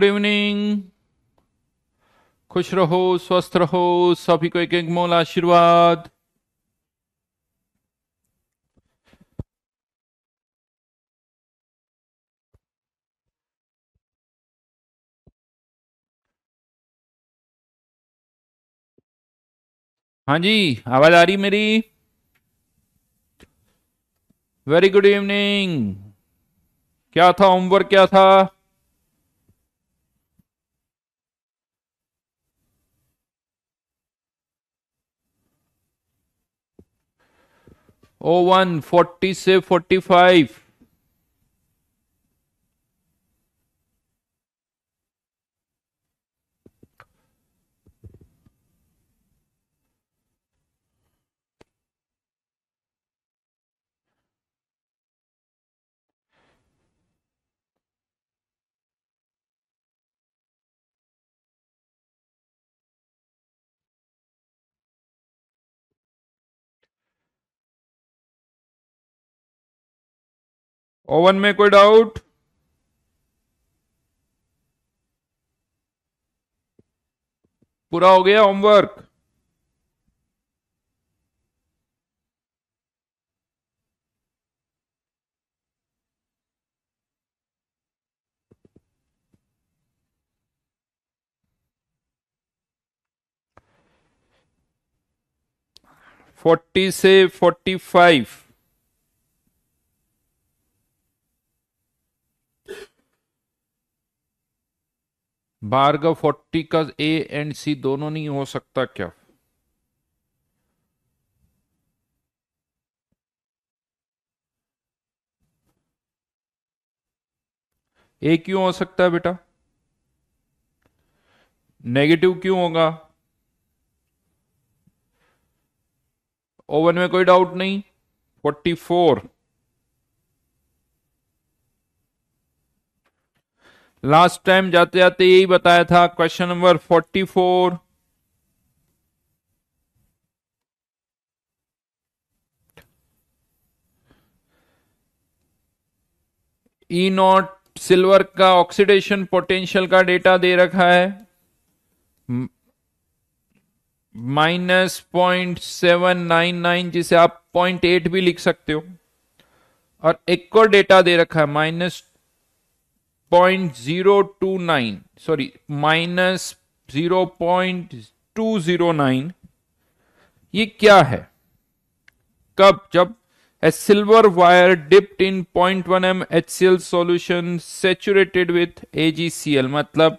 Good evening खुश रहो स्वस्थ रहो सभी को एक एक मोल आशीर्वाद हाँ जी आवाज आ रही मेरी वेरी गुड इवनिंग क्या था होमवर्क क्या था 01 40 say 45 ओवन में कोई डाउट पूरा हो गया होमवर्क फोर्टी से फोर्टी फाइव भार्गव फोर्टी का ए एंड सी दोनों नहीं हो सकता क्या ए क्यों हो सकता है बेटा नेगेटिव क्यों होगा ओवन में कोई डाउट नहीं फोर्टी फोर लास्ट टाइम जाते जाते यही बताया था question number forty four E naught silver का ऑक्सीडेशन पोटेंशियल का डेटा दे रखा है minus point seven nine nine जिसे आप पॉइंट एट भी लिख सकते हो और एक और डेटा दे रखा है minus point zero two nine sorry minus zero point two zero nine ये क्या है कब जब a silver wire a silver wire dipped in 0.1 m HCl solution saturated with AgCl मतलब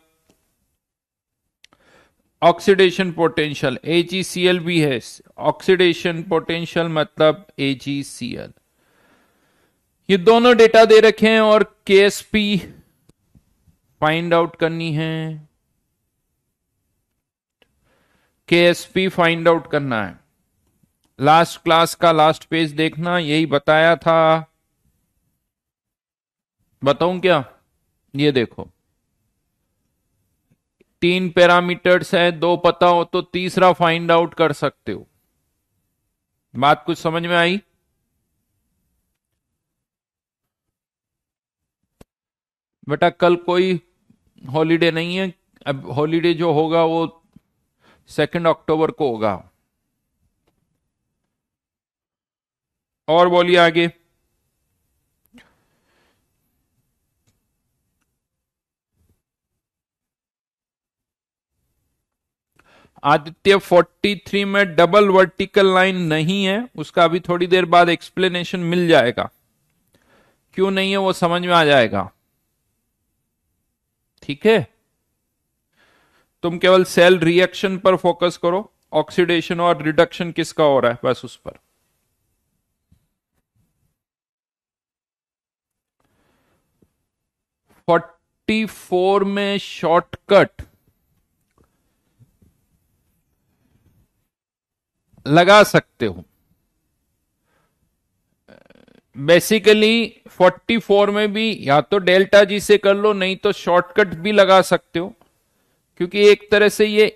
ऑक्सीडेशन पोटेंशियल एजीसीएल भी है ऑक्सीडेशन पोटेंशियल मतलब AgCl ये दोनों डेटा दे रखे हैं और KSP फाइंड आउट करनी है के एस पी फाइंड आउट करना है लास्ट क्लास का लास्ट पेज देखना यही बताया था बताऊं क्या ये देखो तीन पैरामीटर्स हैं दो पता हो तो तीसरा फाइंड आउट कर सकते हो बात कुछ समझ में आई बेटा कल कोई हॉलीडे नहीं है अब हॉलीडे जो होगा वो सेकेंड अक्टूबर को होगा और बोलिए आगे आदित्य 43 में डबल वर्टिकल लाइन नहीं है उसका अभी थोड़ी देर बाद एक्सप्लेनेशन मिल जाएगा क्यों नहीं है वो समझ में आ जाएगा ठीक है तुम केवल सेल रिएक्शन पर फोकस करो ऑक्सीडेशन और रिडक्शन किसका हो रहा है बस उस पर फोर्टी फोर में शॉर्टकट लगा सकते हो बेसिकली 44 में भी या तो डेल्टा जी से कर लो नहीं तो शॉर्टकट भी लगा सकते हो क्योंकि एक तरह से ये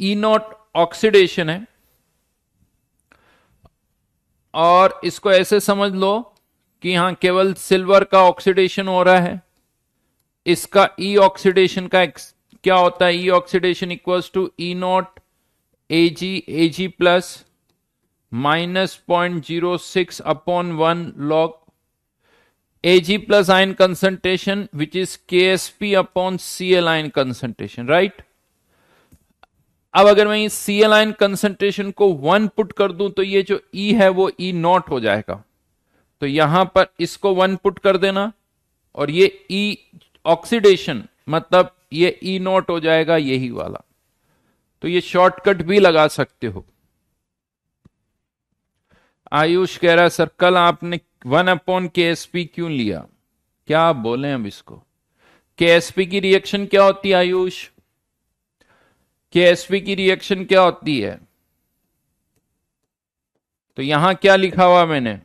ई नॉट ऑक्सीडेशन है और इसको ऐसे समझ लो कि यहां केवल सिल्वर का ऑक्सीडेशन हो रहा है इसका ई e ऑक्सीडेशन का क्या होता है E oxidation equals to E naught A G A G plus minus point zero six upon one log A G plus ion concentration which is K S P upon C L ion concentration right अब अगर मैं C L ion concentration को one put कर दूं तो ये जो ई e है वो ई e नॉट हो जाएगा तो यहां पर इसको वन पुट कर देना और ये ई e ऑक्सीडेशन मतलब ये ई e नॉट हो जाएगा यही वाला तो ये शॉर्टकट भी लगा सकते हो आयुष कह रहा सर कल आपने one upon K S P क्यों लिया क्या आप बोले अब इसको के एस पी की रिएक्शन क्या होती है आयुष के एस पी की रिएक्शन क्या होती है तो यहां क्या लिखा हुआ मैंने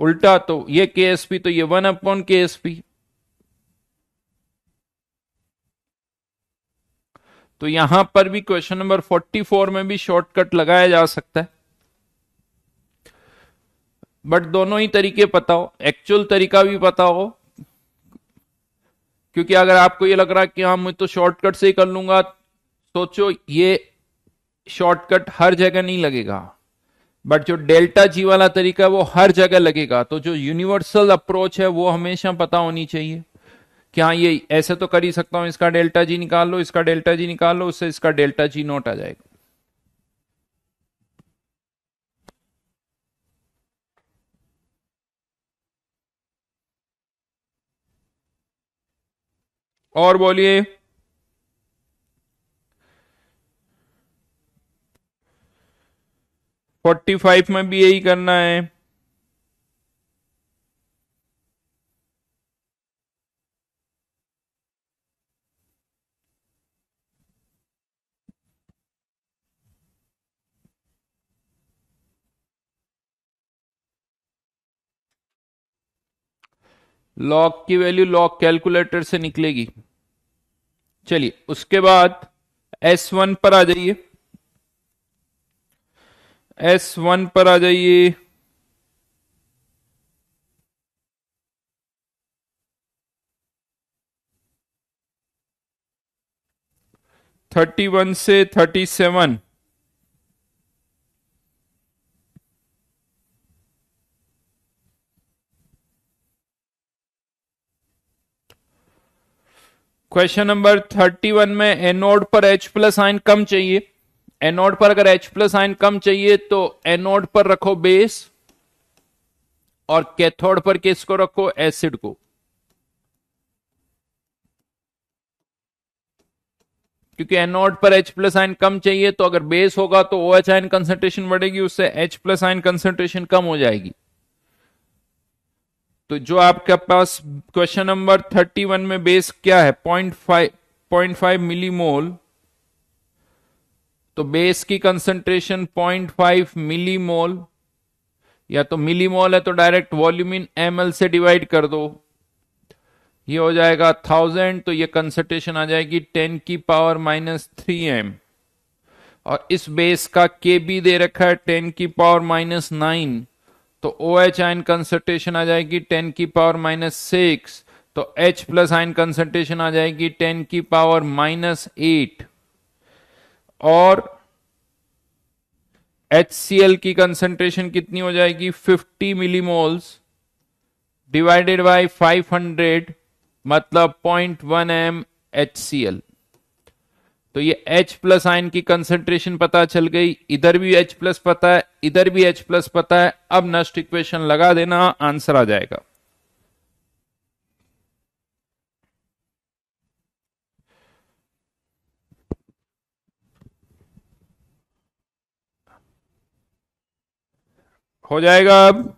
उल्टा तो ये के एस पी तो ये one upon K S P तो यहां पर भी क्वेश्चन नंबर 44 में भी शॉर्टकट लगाया जा सकता है बट दोनों ही तरीके पता हो एक्चुअल तरीका भी पता हो क्योंकि अगर आपको ये लग रहा है कि हाँ मैं तो शॉर्टकट से ही कर लूंगा सोचो ये शॉर्टकट हर जगह नहीं लगेगा बट जो डेल्टा जी वाला तरीका है वो हर जगह लगेगा तो जो यूनिवर्सल अप्रोच है वो हमेशा पता होनी चाहिए कि हाँ ये ऐसे तो कर ही सकता हूं इसका डेल्टा जी निकाल लो इसका डेल्टा जी निकाल लो उससे इसका डेल्टा जी नोट आ जाएगा और बोलिए फोर्टी फाइव में भी यही करना है लॉग की वैल्यू लॉग कैलकुलेटर से निकलेगी चलिए उसके बाद एस वन पर आ जाइए एस वन पर आ जाइए थर्टी वन से thirty seven question number thirty one में एनोड पर एच प्लस आइन कम चाहिए एनोड पर अगर एच प्लस आइन कम चाहिए तो एनोड पर रखो बेस और कैथोड पर किसको रखो एसिड को क्योंकि एनोड पर एच प्लस आइन कम चाहिए तो अगर बेस होगा तो ओ एच आइन कंसेंट्रेशन बढ़ेगी उससे एच प्लस आइन कंसेंट्रेशन कम हो जाएगी तो जो आपके पास क्वेश्चन नंबर थर्टी वन में बेस क्या है point five point five millimole तो बेस की कंसंट्रेशन पॉइंट फाइव मिलीमोल या तो मिलीमोल है तो डायरेक्ट वॉल्यूम इन एम से डिवाइड कर दो ये हो जाएगा थाउजेंड तो ये कंसंट्रेशन आ जाएगी टेन की पावर माइनस थ्री एम और इस बेस का के बी दे रखा है टेन की पावर माइनस नाइन तो ओ एच आइन कंसंट्रेशन आ जाएगी टेन की पावर माइनस सिक्स तो एच प्लस आइन कंसंट्रेशन आ जाएगी टेन की पावर माइनस एट और एच सी एल की कंसंट्रेशन कितनी हो जाएगी fifty millimoles divided by hundred मतलब पॉइंट वन एम एल तो ये H प्लस आयन की कंसेंट्रेशन पता चल गई इधर भी H प्लस पता है इधर भी H प्लस पता है अब नस्ट इक्वेशन लगा देना आंसर आ जाएगा हो जाएगा अब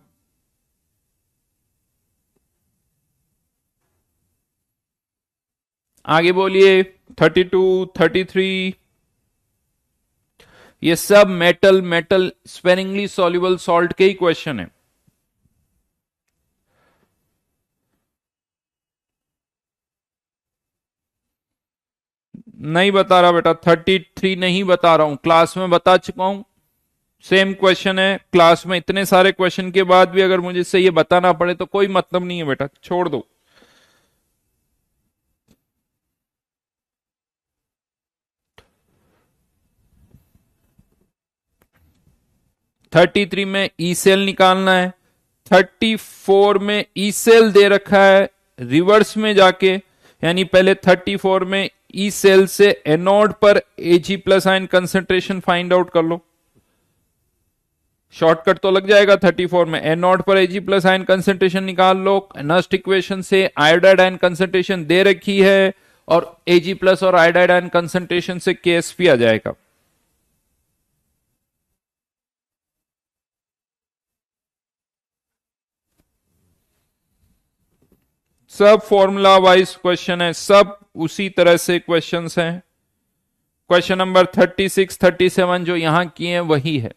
आगे बोलिए थर्टी टू थर्टी थ्री ये सब metal metal sparingly soluble salt के ही क्वेश्चन है नहीं बता रहा बेटा थर्टी थ्री नहीं बता रहा हूं क्लास में बता चुका हूं सेम क्वेश्चन है क्लास में इतने सारे क्वेश्चन के बाद भी अगर मुझे से ये बताना पड़े तो कोई मतलब नहीं है बेटा छोड़ दो थर्टी थ्री में ई सेल निकालना है थर्टी फोर में ई सेल दे रखा है रिवर्स में जाके यानी पहले थर्टी फोर में ई सेल से एनोड पर AG plus ion concentration find out कर लो शॉर्टकट तो लग जाएगा 34 में एनोड पर पर एजी प्लस आइन कंसेंट्रेशन निकाल लो नस्ट इक्वेशन से आयोडाइड आइन कंसेंट्रेशन दे रखी है और एजी प्लस और आयोडाइड आइन कंसेंट्रेशन से के आ जाएगा सब फॉर्मूला वाइज क्वेश्चन है सब उसी तरह से क्वेश्चन हैं question number thirty six thirty seven जो यहां किए हैं वही है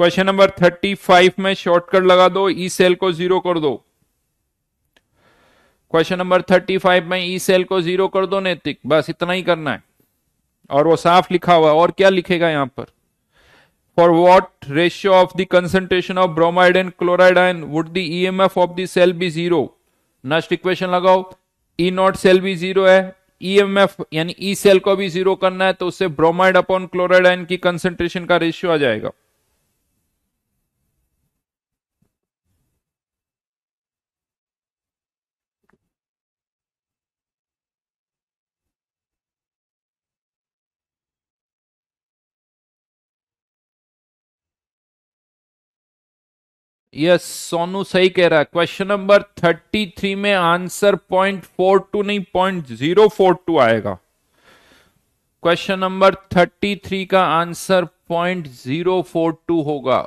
क्वेश्चन नंबर थर्टी फाइव में शॉर्टकट लगा दो ई सेल को जीरो कर दो क्वेश्चन नंबर थर्टी फाइव में ई सेल को जीरो कर दो नैतिक बस इतना ही करना है और वो साफ लिखा हुआ है और क्या लिखेगा यहां पर for what ratio of the concentration of bromide and chloride ion would the emf of the cell be zero next equation लगाओ ई नॉट सेल भी जीरो है ईएमएफ यानी ई सेल को भी जीरो करना है तो उससे ब्रोमाइड अपॉन क्लोराइड आयन की कंसेंट्रेशन का रेशियो आ जाएगा यस सोनू सही कह रहा है क्वेश्चन नंबर थर्टी थ्री में आंसर पॉइंट फोर टू नहीं पॉइंट जीरो फोर टू आएगा क्वेश्चन नंबर थर्टी थ्री का answer point zero four two होगा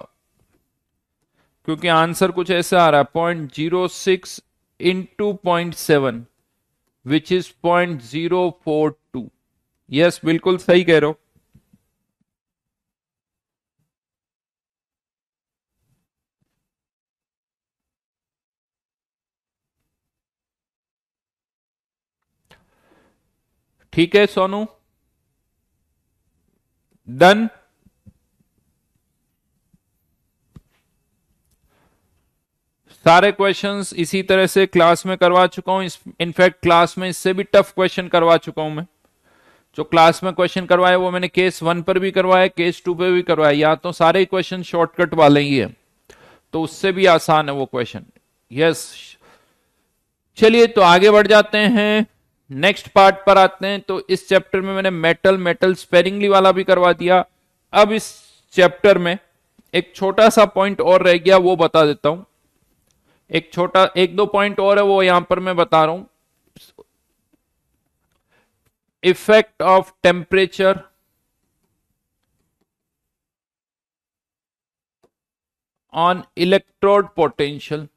क्योंकि आंसर कुछ ऐसा आ रहा है point zero six into point seven which is point zero four two yes बिल्कुल सही कह रहे हो ठीक है सोनू डन सारे क्वेश्चंस इसी तरह से क्लास में करवा चुका हूं इनफैक्ट क्लास में इससे भी टफ क्वेश्चन करवा चुका हूं मैं जो क्लास में क्वेश्चन करवाए वो मैंने केस वन पर भी करवाया केस टू पे भी करवाया या तो सारे क्वेश्चन शॉर्टकट वाले ही है तो उससे भी आसान है वो क्वेश्चन यस yes. चलिए तो आगे बढ़ जाते हैं नेक्स्ट पार्ट पर आते हैं तो इस चैप्टर में मैंने मेटल मेटल स्पेरिंगली वाला भी करवा दिया अब इस चैप्टर में एक छोटा सा पॉइंट और रह गया वो बता देता हूं एक छोटा एक दो पॉइंट और है वो यहां पर मैं बता रहा हूं effect of temperature on electrode potential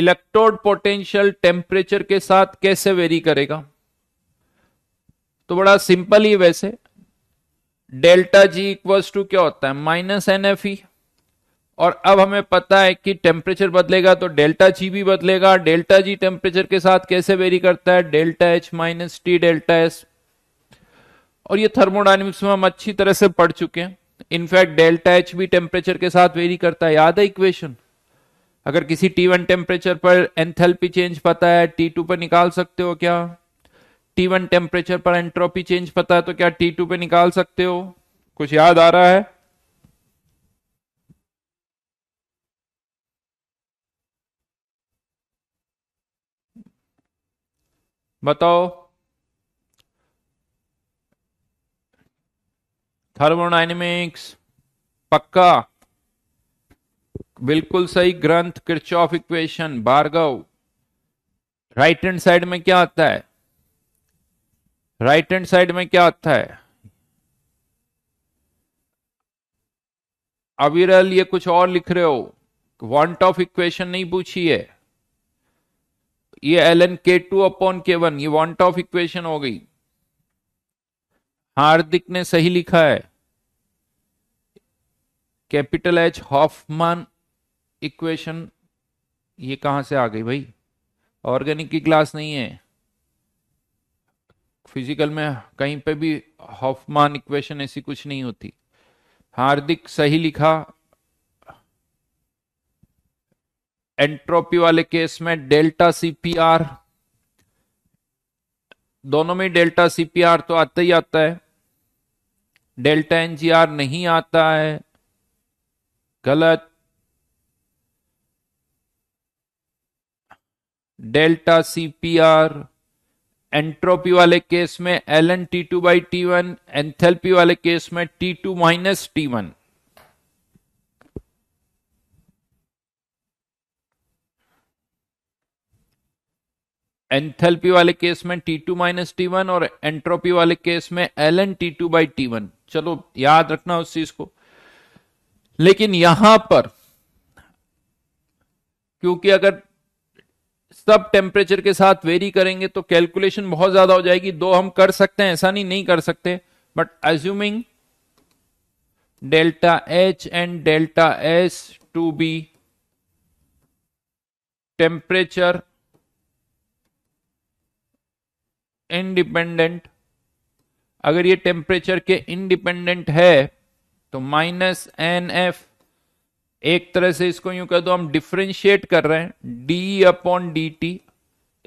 electrode potential temperature के साथ कैसे वेरी करेगा तो बड़ा सिंपल ही वैसे डेल्टा जी इक्वल्स टू क्या होता है माइनस एन एफ ई और अब हमें पता है कि टेम्परेचर बदलेगा तो डेल्टा जी भी बदलेगा डेल्टा जी टेम्परेचर के साथ कैसे वेरी करता है delta H minus T delta S और ये थर्मोडाइनमिक्स में हम अच्छी तरह से पढ़ चुके हैं इनफैक्ट डेल्टा एच भी टेम्परेचर के साथ वेरी करता है याद है इक्वेशन अगर किसी टी वन टेम्परेचर पर एंथेल्पी चेंज पता है टी टू पर निकाल सकते हो क्या टी वन टेम्परेचर पर एंट्रोपी चेंज पता है तो क्या टी टू पे निकाल सकते हो कुछ याद आ रहा है बताओ थर्मोडाइनमिक्स पक्का बिल्कुल सही Granth Kirchhoff equation Bhargav right hand side में क्या आता है राइट हैंड साइड में क्या आता है अविरल ये कुछ और लिख रहे हो वांट ऑफ इक्वेशन नहीं पूछी है ये L N K two upon K one ये वांट ऑफ इक्वेशन हो गई हार्दिक ने सही लिखा है कैपिटल एच हॉफमान इक्वेशन ये कहाँ से आ गई भाई ऑर्गेनिक की क्लास नहीं है फिजिकल में कहीं पे भी हॉफमान इक्वेशन ऐसी कुछ नहीं होती हार्दिक सही लिखा एंट्रोपी वाले केस में डेल्टा सीपीआर दोनों में डेल्टा सीपीआर तो आता ही आता है डेल्टा एनजीआर नहीं आता है गलत डेल्टा सीपीआर एंट्रोपी वाले केस में L N T two by T one enthalpy वाले केस में T two minus T one enthalpy वाले केस में T two minus T one और एंट्रोपी वाले केस में L N T two by T one चलो याद रखना उस चीज को लेकिन यहां पर क्योंकि अगर सब टेम्परेचर के साथ वेरी करेंगे तो कैलकुलेशन बहुत ज्यादा हो जाएगी दो हम कर सकते हैं ऐसा नहीं नहीं कर सकते but assuming delta H and delta S to be temperature independent अगर ये टेम्परेचर के इंडिपेंडेंट है तो माइनस एन एफ एक तरह से इसको यूं कह दो हम डिफ्रेंशिएट कर रहे हैं डी अपॉन डी टी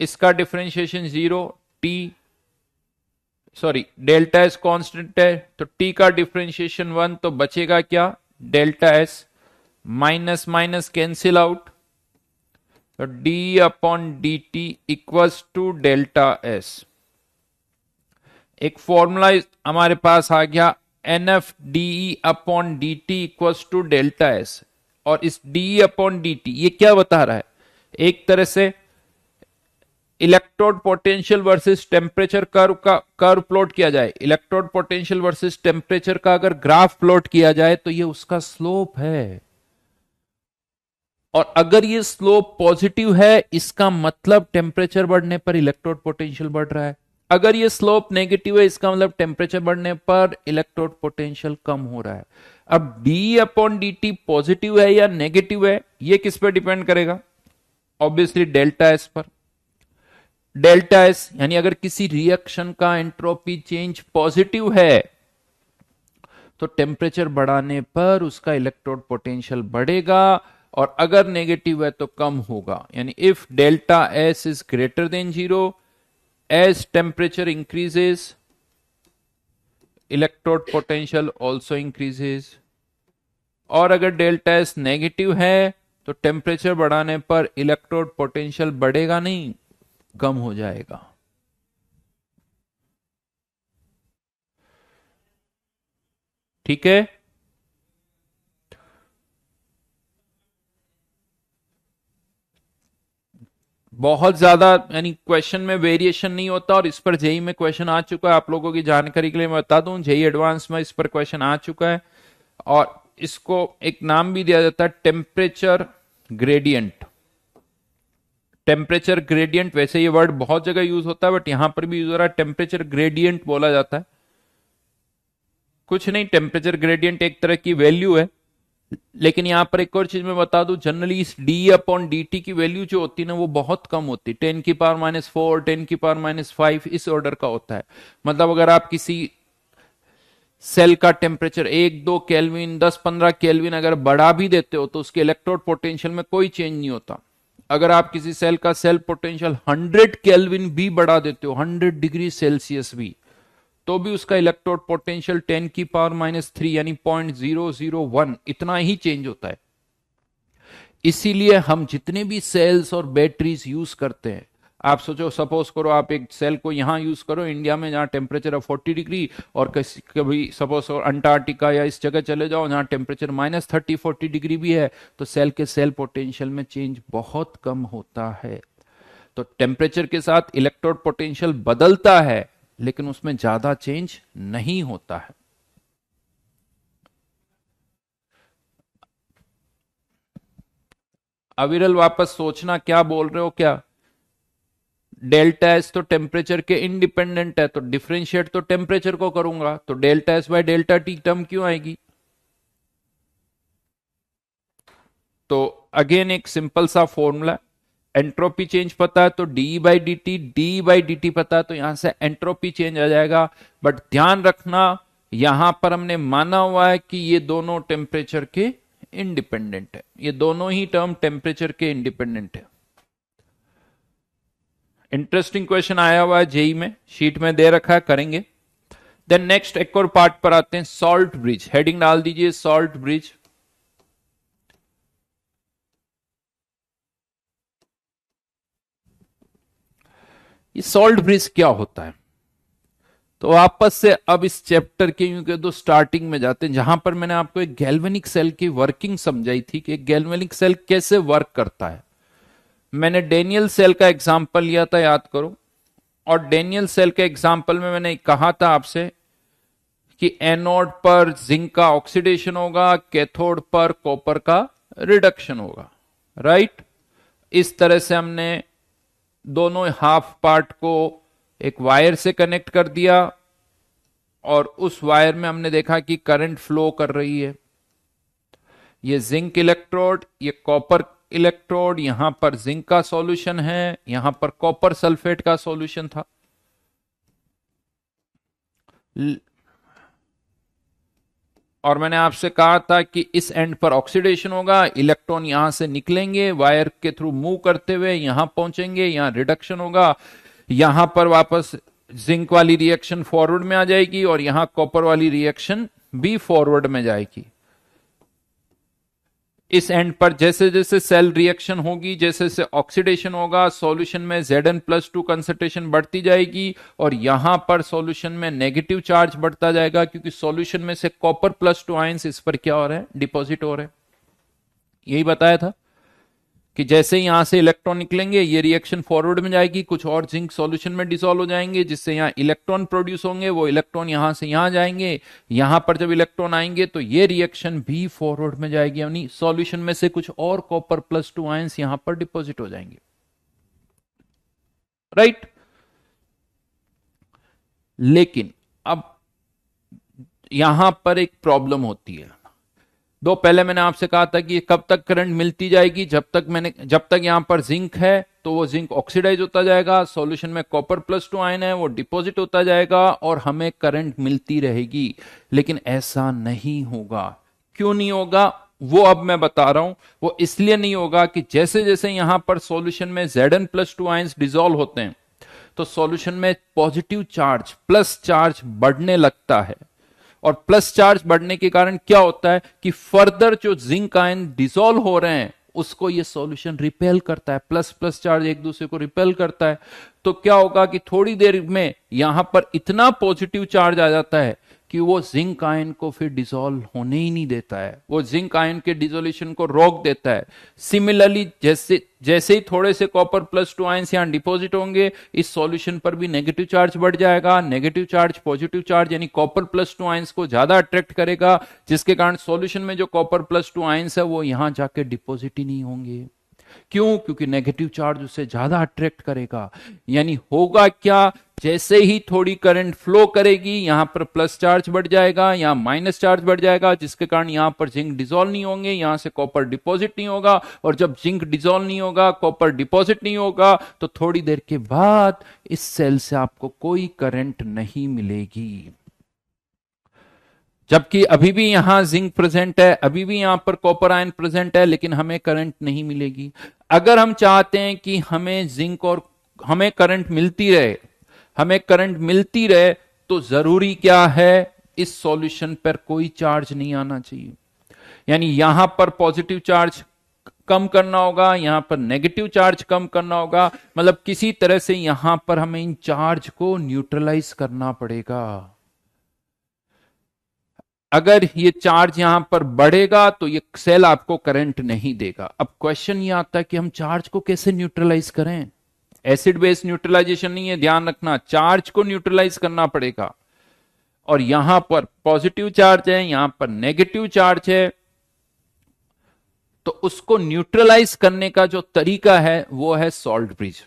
इसका differentiation zero T sorry delta S constant है तो टी का डिफ्रेंशिएशन वन तो बचेगा क्या delta S minus minus cancel out तो D upon D T equals to delta S एक फॉर्मूला हमारे पास आ गया N F D upon D T equals to delta S और इस डी अपॉन डी टी ये क्या बता रहा है एक तरह से electrode potential versus temperature curve का कर्व प्लॉट किया जाए इलेक्ट्रोड पोटेंशियल वर्सेस टेम्परेचर का अगर ग्राफ प्लॉट किया जाए तो ये उसका स्लोप है और अगर ये स्लोप पॉजिटिव है इसका मतलब टेम्परेचर बढ़ने पर इलेक्ट्रोड पोटेंशियल बढ़ रहा है अगर ये स्लोप नेगेटिव है इसका मतलब टेम्परेचर बढ़ने पर इलेक्ट्रोड पोटेंशियल कम हो रहा है अब D upon D T positive है या नेगेटिव है यह किस पर डिपेंड करेगा ऑब्वियसली डेल्टा एस पर डेल्टा एस यानी अगर किसी रिएक्शन का एंट्रोपी चेंज पॉजिटिव है तो टेम्परेचर बढ़ाने पर उसका इलेक्ट्रोड पोटेंशियल बढ़ेगा और अगर नेगेटिव है तो कम होगा यानी if delta S is greater than zero as temperature increases electrode potential also increases और अगर डेल्टा एस नेगेटिव है तो टेम्परेचर बढ़ाने पर इलेक्ट्रोड पोटेंशियल बढ़ेगा नहीं कम हो जाएगा ठीक है बहुत ज्यादा यानी क्वेश्चन में वेरिएशन नहीं होता और इस पर जेई में क्वेश्चन आ चुका है आप लोगों की जानकारी के लिए मैं बता दूं जेई एडवांस में इस पर क्वेश्चन आ चुका है और इसको एक नाम भी दिया जाता है टेम्परेचर ग्रेडियंट टेम्परेचर ग्रेडियंट वैसे ये वर्ड बहुत जगह यूज होता है बट यहां पर भी यूज हो रहा है टेम्परेचर ग्रेडियंट बोला जाता है कुछ नहीं टेम्परेचर ग्रेडियंट एक तरह की वैल्यू है लेकिन यहां पर एक और चीज मैं बता दू जनरली इस डी अपॉन डी टी की वैल्यू जो होती है ना वो बहुत कम होती है टेन की पावर माइनस फोर टेन की पावर माइनस फाइव इस ऑर्डर का होता है मतलब अगर आप किसी सेल का टेम्परेचर एक दो केल्विन दस पंद्रह केल्विन अगर बढ़ा भी देते हो तो उसके इलेक्ट्रोड पोटेंशियल में कोई चेंज नहीं होता अगर आप किसी सेल का सेल पोटेंशियल हंड्रेड केल्विन भी बढ़ा देते हो हंड्रेड डिग्री सेल्सियस भी तो भी उसका इलेक्ट्रोड पोटेंशियल 10 की पावर माइनस थ्री यानी पॉइंट जीरो जीरो वन इतना ही चेंज होता है इसीलिए हम जितने भी सेल्स और बैटरीज यूज करते हैं आप सोचो सपोज करो आप एक सेल को यहां यूज करो इंडिया में जहां टेम्परेचर है फोर्टी डिग्री और किसी कभी सपोज अंटार्कटिका या इस जगह चले जाओ जहां temperature minus thirty forty degree भी है तो सेल के सेल पोटेंशियल में चेंज बहुत कम होता है तो टेम्परेचर के साथ इलेक्ट्रोड पोटेंशियल बदलता है लेकिन उसमें ज्यादा चेंज नहीं होता है अविरल वापस सोचना क्या बोल रहे हो क्या डेल्टा एस तो टेम्परेचर के इंडिपेंडेंट है तो डिफ्रेंशिएट तो टेम्परेचर को करूंगा तो delta S by delta T term क्यों आएगी तो अगेन एक सिंपल सा फॉर्मूला एंट्रोपी चेंज पता है तो D by D T D by D T पता है तो यहां से एंट्रोपी चेंज आ जाएगा बट ध्यान रखना यहां पर हमने माना हुआ है कि ये दोनों टेम्परेचर के इंडिपेंडेंट है ये दोनों ही टर्म टेम्परेचर के इंडिपेंडेंट है इंटरेस्टिंग क्वेश्चन आया हुआ है जेई e में शीट में दे रखा है करेंगे देन नेक्स्ट एक और पार्ट पर आते हैं सॉल्ट ब्रिज हेडिंग डाल दीजिए सॉल्ट ब्रिज ये सॉल्ट ब्रिज क्या होता है तो वापस से अब इस चैप्टर के यूं दो स्टार्टिंग में जाते हैं जहां पर मैंने आपको एक गैल्वेनिक सेल की वर्किंग समझाई थी कि गैल्वेनिक सेल कैसे वर्क करता है मैंने डेनियल सेल का एग्जाम्पल लिया था याद करो और डेनियल सेल के एग्जाम्पल में मैंने कहा था आपसे कि एनोड पर जिंक का ऑक्सीडेशन होगा कैथोड पर कॉपर का रिडक्शन होगा राइट इस तरह से हमने दोनों हाफ पार्ट को एक वायर से कनेक्ट कर दिया और उस वायर में हमने देखा कि करंट फ्लो कर रही है ये जिंक इलेक्ट्रोड ये कॉपर इलेक्ट्रोड यहां पर जिंक का सॉल्यूशन है यहां पर कॉपर सल्फेट का सॉल्यूशन था और मैंने आपसे कहा था कि इस एंड पर ऑक्सीडेशन होगा इलेक्ट्रॉन यहां से निकलेंगे वायर के थ्रू मूव करते हुए यहां पहुंचेंगे यहां रिडक्शन होगा यहां पर वापस जिंक वाली रिएक्शन फॉरवर्ड में आ जाएगी और यहां कॉपर वाली रिएक्शन भी फॉरवर्ड में जाएगी इस एंड पर जैसे जैसे सेल रिएक्शन होगी जैसे जैसे ऑक्सीडेशन होगा सॉल्यूशन में Z N plus two concentration बढ़ती जाएगी और यहां पर सॉल्यूशन में नेगेटिव चार्ज बढ़ता जाएगा क्योंकि सॉल्यूशन में से कॉपर प्लस टू आयंस इस पर क्या हो रहे हैं डिपॉजिट हो रहे हैं यही बताया था कि जैसे यहां से इलेक्ट्रॉन निकलेंगे ये रिएक्शन फॉरवर्ड में जाएगी कुछ और जिंक सॉल्यूशन में डिसॉल्व हो जाएंगे जिससे यहाँ इलेक्ट्रॉन प्रोड्यूस होंगे वो इलेक्ट्रॉन यहां से यहां जाएंगे यहां पर जब इलेक्ट्रॉन आएंगे तो ये रिएक्शन भी फॉरवर्ड में जाएगी यानी सॉल्यूशन में से कुछ और कॉपर प्लस टू आयंस यहां पर डिपॉजिट हो जाएंगे राइट right? लेकिन अब यहां पर एक प्रॉब्लम होती है दो पहले मैंने आपसे कहा था कि कब तक करंट मिलती जाएगी जब तक मैंने जब तक यहां पर जिंक है तो वो जिंक ऑक्सीडाइज होता जाएगा सॉल्यूशन में कॉपर प्लस टू आयन है वो डिपॉजिट होता जाएगा और हमें करंट मिलती रहेगी लेकिन ऐसा नहीं होगा क्यों नहीं होगा वो अब मैं बता रहा हूं वो इसलिए नहीं होगा कि जैसे जैसे यहां पर सॉल्यूशन में N plus two ions dissolve होते हैं तो सॉल्यूशन में पॉजिटिव चार्ज प्लस चार्ज बढ़ने लगता है और प्लस चार्ज बढ़ने के कारण क्या होता है कि फर्दर जो जिंक आयन डिजोल्व हो रहे हैं उसको ये सॉल्यूशन रिपेल करता है प्लस प्लस चार्ज एक दूसरे को रिपेल करता है तो क्या होगा कि थोड़ी देर में यहां पर इतना पॉजिटिव चार्ज आ जाता है कि वो जिंक आयन को फिर डिसॉल्व होने ही नहीं देता है वो जिंक आयन के डिजोल्यूशन को रोक देता है सिमिलरली जैसे जैसे ही थोड़े से कॉपर प्लस टू आयन यहां डिपॉजिट होंगे इस सॉल्यूशन पर भी नेगेटिव चार्ज बढ़ जाएगा नेगेटिव चार्ज पॉजिटिव चार्ज यानी कॉपर प्लस टू आयन को ज्यादा अट्रैक्ट करेगा जिसके कारण सॉल्यूशन में जो कॉपर प्लस टू आयन है वो यहां जाके डिपॉजिट ही नहीं होंगे क्यों क्योंकि नेगेटिव चार्ज उसे ज्यादा अट्रैक्ट करेगा यानी होगा क्या जैसे ही थोड़ी करंट फ्लो करेगी यहां पर प्लस चार्ज बढ़ जाएगा यहां माइनस चार्ज बढ़ जाएगा जिसके कारण यहां पर जिंक डिजोल्व नहीं होंगे यहां से कॉपर डिपॉजिट नहीं होगा और जब जिंक डिजोल्व नहीं होगा कॉपर डिपॉजिट नहीं होगा तो थोड़ी देर के बाद इस सेल से आपको कोई करंट नहीं मिलेगी जबकि अभी भी यहां जिंक प्रेजेंट है अभी भी यहां पर कॉपर आयन प्रेजेंट है लेकिन हमें करंट नहीं मिलेगी अगर हम चाहते हैं कि हमें जिंक और हमें करंट मिलती रहे हमें करंट मिलती रहे तो जरूरी क्या है इस सॉल्यूशन पर कोई चार्ज नहीं आना चाहिए यानी यहां पर पॉजिटिव चार्ज कम करना होगा यहां पर नेगेटिव चार्ज कम करना होगा मतलब किसी तरह से यहां पर हमें इन चार्ज को न्यूट्रलाइज करना पड़ेगा अगर ये चार्ज यहां पर बढ़ेगा तो ये सेल आपको करंट नहीं देगा अब क्वेश्चन ये आता है कि हम चार्ज को कैसे न्यूट्रलाइज करें एसिड बेस न्यूट्रलाइजेशन नहीं है ध्यान रखना चार्ज को न्यूट्रलाइज करना पड़ेगा और यहां पर पॉजिटिव चार्ज है यहां पर नेगेटिव चार्ज है तो उसको न्यूट्रलाइज करने का जो तरीका है वो है सॉल्ट ब्रिज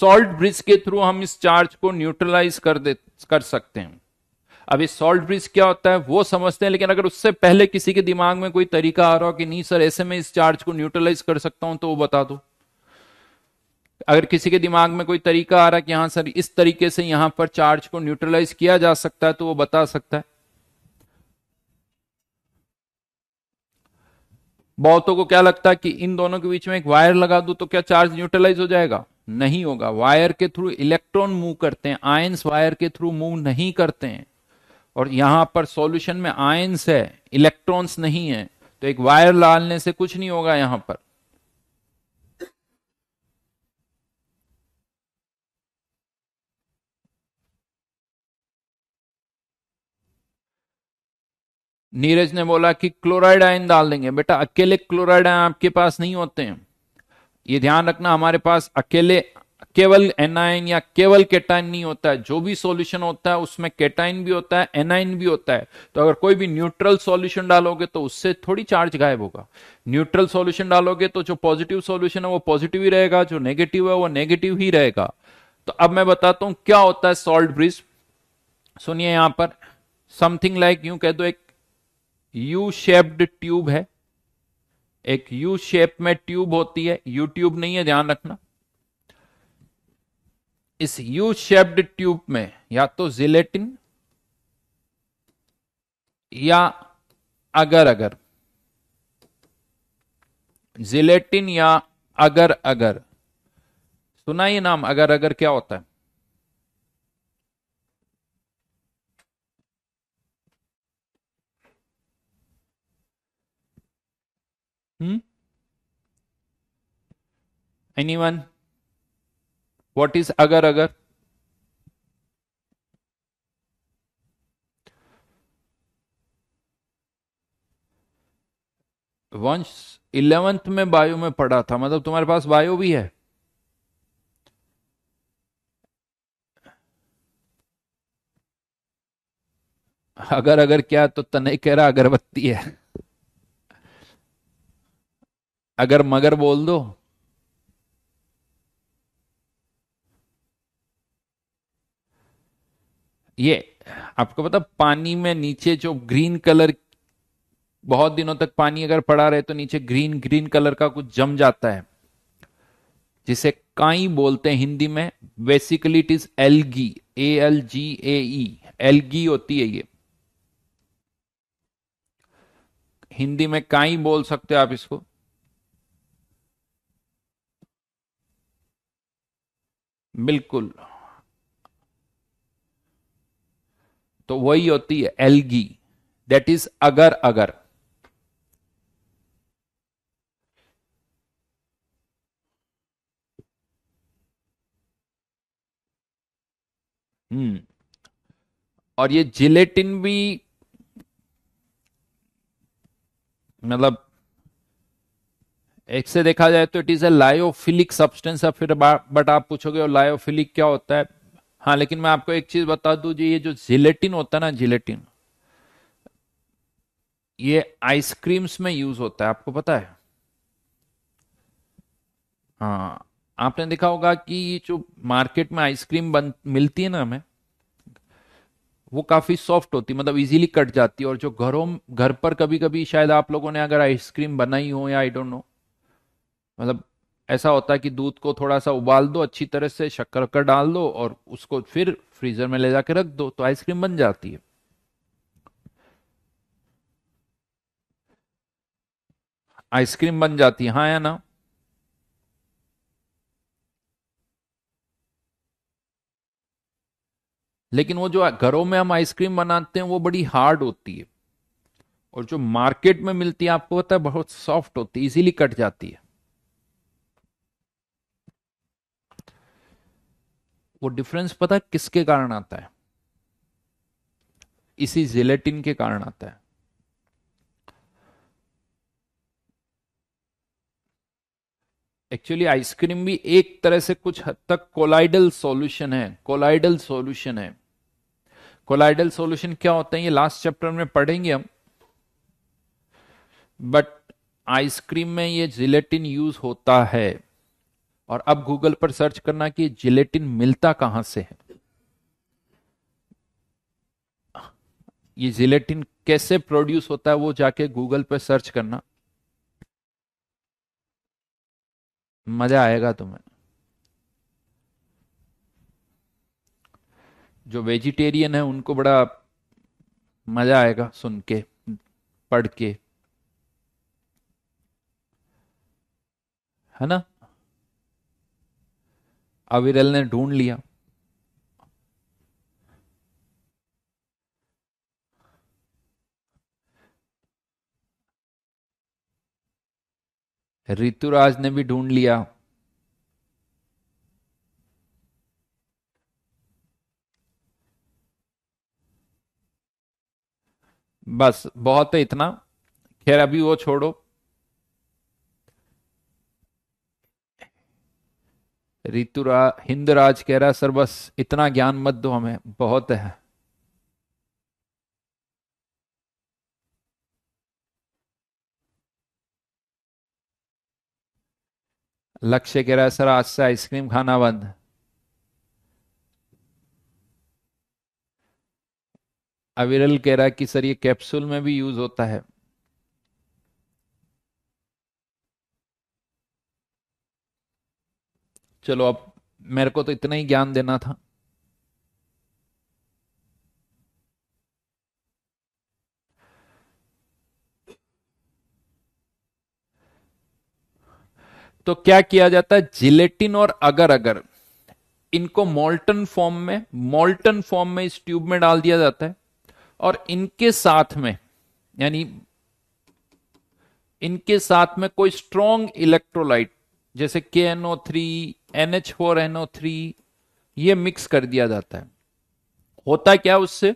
सॉल्ट ब्रिज के थ्रू हम इस चार्ज को न्यूट्रलाइज कर दे कर सकते हैं अभी सॉल्ट ब्रिज क्या होता है वो समझते हैं लेकिन अगर उससे पहले किसी के दिमाग में कोई तरीका आ रहा हो कि नहीं सर ऐसे में इस चार्ज को न्यूट्रलाइज कर सकता हूं तो वो बता दो अगर किसी के दिमाग में कोई तरीका आ रहा है कि हाँ सर इस तरीके से यहां पर चार्ज को न्यूट्रलाइज किया जा सकता है तो वो बता सकता है बहुतों को क्या लगता है कि इन दोनों के बीच में एक वायर लगा दू तो क्या चार्ज न्यूट्रलाइज हो जाएगा नहीं होगा वायर के थ्रू इलेक्ट्रॉन मूव करते हैं आयंस वायर के थ्रू मूव नहीं करते हैं और यहां पर सॉल्यूशन में आयंस है इलेक्ट्रॉन्स नहीं है तो एक वायर डालने से कुछ नहीं होगा यहां पर नीरज ने बोला कि क्लोराइड आयन डाल देंगे बेटा अकेले क्लोराइड आयन आपके पास नहीं होते हैं ये ध्यान रखना हमारे पास अकेले केवल एनाइन या केवल केटाइन नहीं होता है जो भी सॉल्यूशन होता है उसमें केटाइन भी होता है एनाइन भी होता है तो अगर कोई भी न्यूट्रल सॉल्यूशन डालोगे तो उससे थोड़ी चार्ज गायब होगा न्यूट्रल सॉल्यूशन डालोगे तो जो पॉजिटिव सॉल्यूशन है वो पॉजिटिव ही रहेगा जो नेगेटिव है वो नेगेटिव ही रहेगा तो अब मैं बताता हूं क्या होता है सॉल्ट ब्रिज सुनिए यहां पर समथिंग लाइक यू कह दो एक यू शेप्ड ट्यूब है एक यू शेप में ट्यूब होती है यू ट्यूब नहीं है ध्यान रखना इस यू शेप्ड ट्यूब में या तो जिलेटिन या अगर अगर जिलेटिन या अगर अगर सुना ये नाम अगर अगर क्या होता है any hmm? One what is अगर अगर वंश इलेवेंथ में बायो में पढ़ा था मतलब तुम्हारे पास बायो भी है अगर अगर क्या तो तने कह रहा अगरबत्ती है अगर मगर बोल दो ये आपको पता पानी में नीचे जो ग्रीन कलर बहुत दिनों तक पानी अगर पड़ा रहे तो नीचे ग्रीन ग्रीन कलर का कुछ जम जाता है जिसे काई बोलते हैं हिंदी में basically it is algae A L G A E algae होती है ये हिंदी में काई बोल सकते हो आप इसको बिल्कुल तो वही होती है एलगी दैट इज अगर अगर हम्म और ये जिलेटिन भी मतलब एक से देखा जाए तो it is a lyophilic substance है फिर बट आप पूछोगे लायोफिलिक क्या होता है हाँ लेकिन मैं आपको एक चीज बता दू जी ये जो जिलेटिन होता है ना जिलेटिन ये आइसक्रीम्स में यूज होता है आपको पता है हाँ आपने देखा होगा कि ये जो मार्केट में आइसक्रीम बन मिलती है ना हमें वो काफी सॉफ्ट होती मतलब इजीली कट जाती है और जो घरों घर पर कभी कभी शायद आप लोगों ने अगर आइसक्रीम बनाई हो या आई डोंट नो मतलब ऐसा होता है कि दूध को थोड़ा सा उबाल दो अच्छी तरह से शक्कर वक्कर डाल दो और उसको फिर फ्रीजर में ले जाके रख दो तो आइसक्रीम बन जाती है आइसक्रीम बन जाती है हाँ या ना लेकिन वो जो घरों में हम आइसक्रीम बनाते हैं वो बड़ी हार्ड होती है और जो मार्केट में मिलती है आपको पता है बहुत सॉफ्ट होती है इजीली कट जाती है वो डिफरेंस पता किसके कारण आता है इसी जिलेटिन के कारण आता है एक्चुअली आइसक्रीम भी एक तरह से कुछ हद तक कोलाइडल सॉल्यूशन है कोलाइडल सॉल्यूशन है कोलाइडल सॉल्यूशन क्या होते हैं ये लास्ट चैप्टर में पढ़ेंगे हम बट आइसक्रीम में ये जिलेटिन यूज होता है और अब गूगल पर सर्च करना कि जिलेटिन मिलता कहां से है ये जिलेटिन कैसे प्रोड्यूस होता है वो जाके गूगल पर सर्च करना मजा आएगा तुम्हें जो वेजिटेरियन है उनको बड़ा मजा आएगा सुन के पढ़ के है ना अविरल ने ढूंढ लिया ऋतुराज ने भी ढूंढ लिया बस बहुत है इतना खैर अभी वो छोड़ो ऋतुरा हिंदराज कह रहा सर बस इतना ज्ञान मत दो हमें बहुत है लक्ष्य कह रहा है सर आज से आइसक्रीम खाना बंद अविरल कह रहा है कि सर ये कैप्सूल में भी यूज होता है चलो अब मेरे को तो इतना ही ज्ञान देना था तो क्या किया जाता है जिलेटिन और अगर अगर इनको मोल्टन फॉर्म में मोल्टन फॉर्म में इस ट्यूब में डाल दिया जाता है और इनके साथ में यानी इनके साथ में कोई स्ट्रॉन्ग इलेक्ट्रोलाइट जैसे K NO three N H four N O three ये मिक्स कर दिया जाता है होता क्या उससे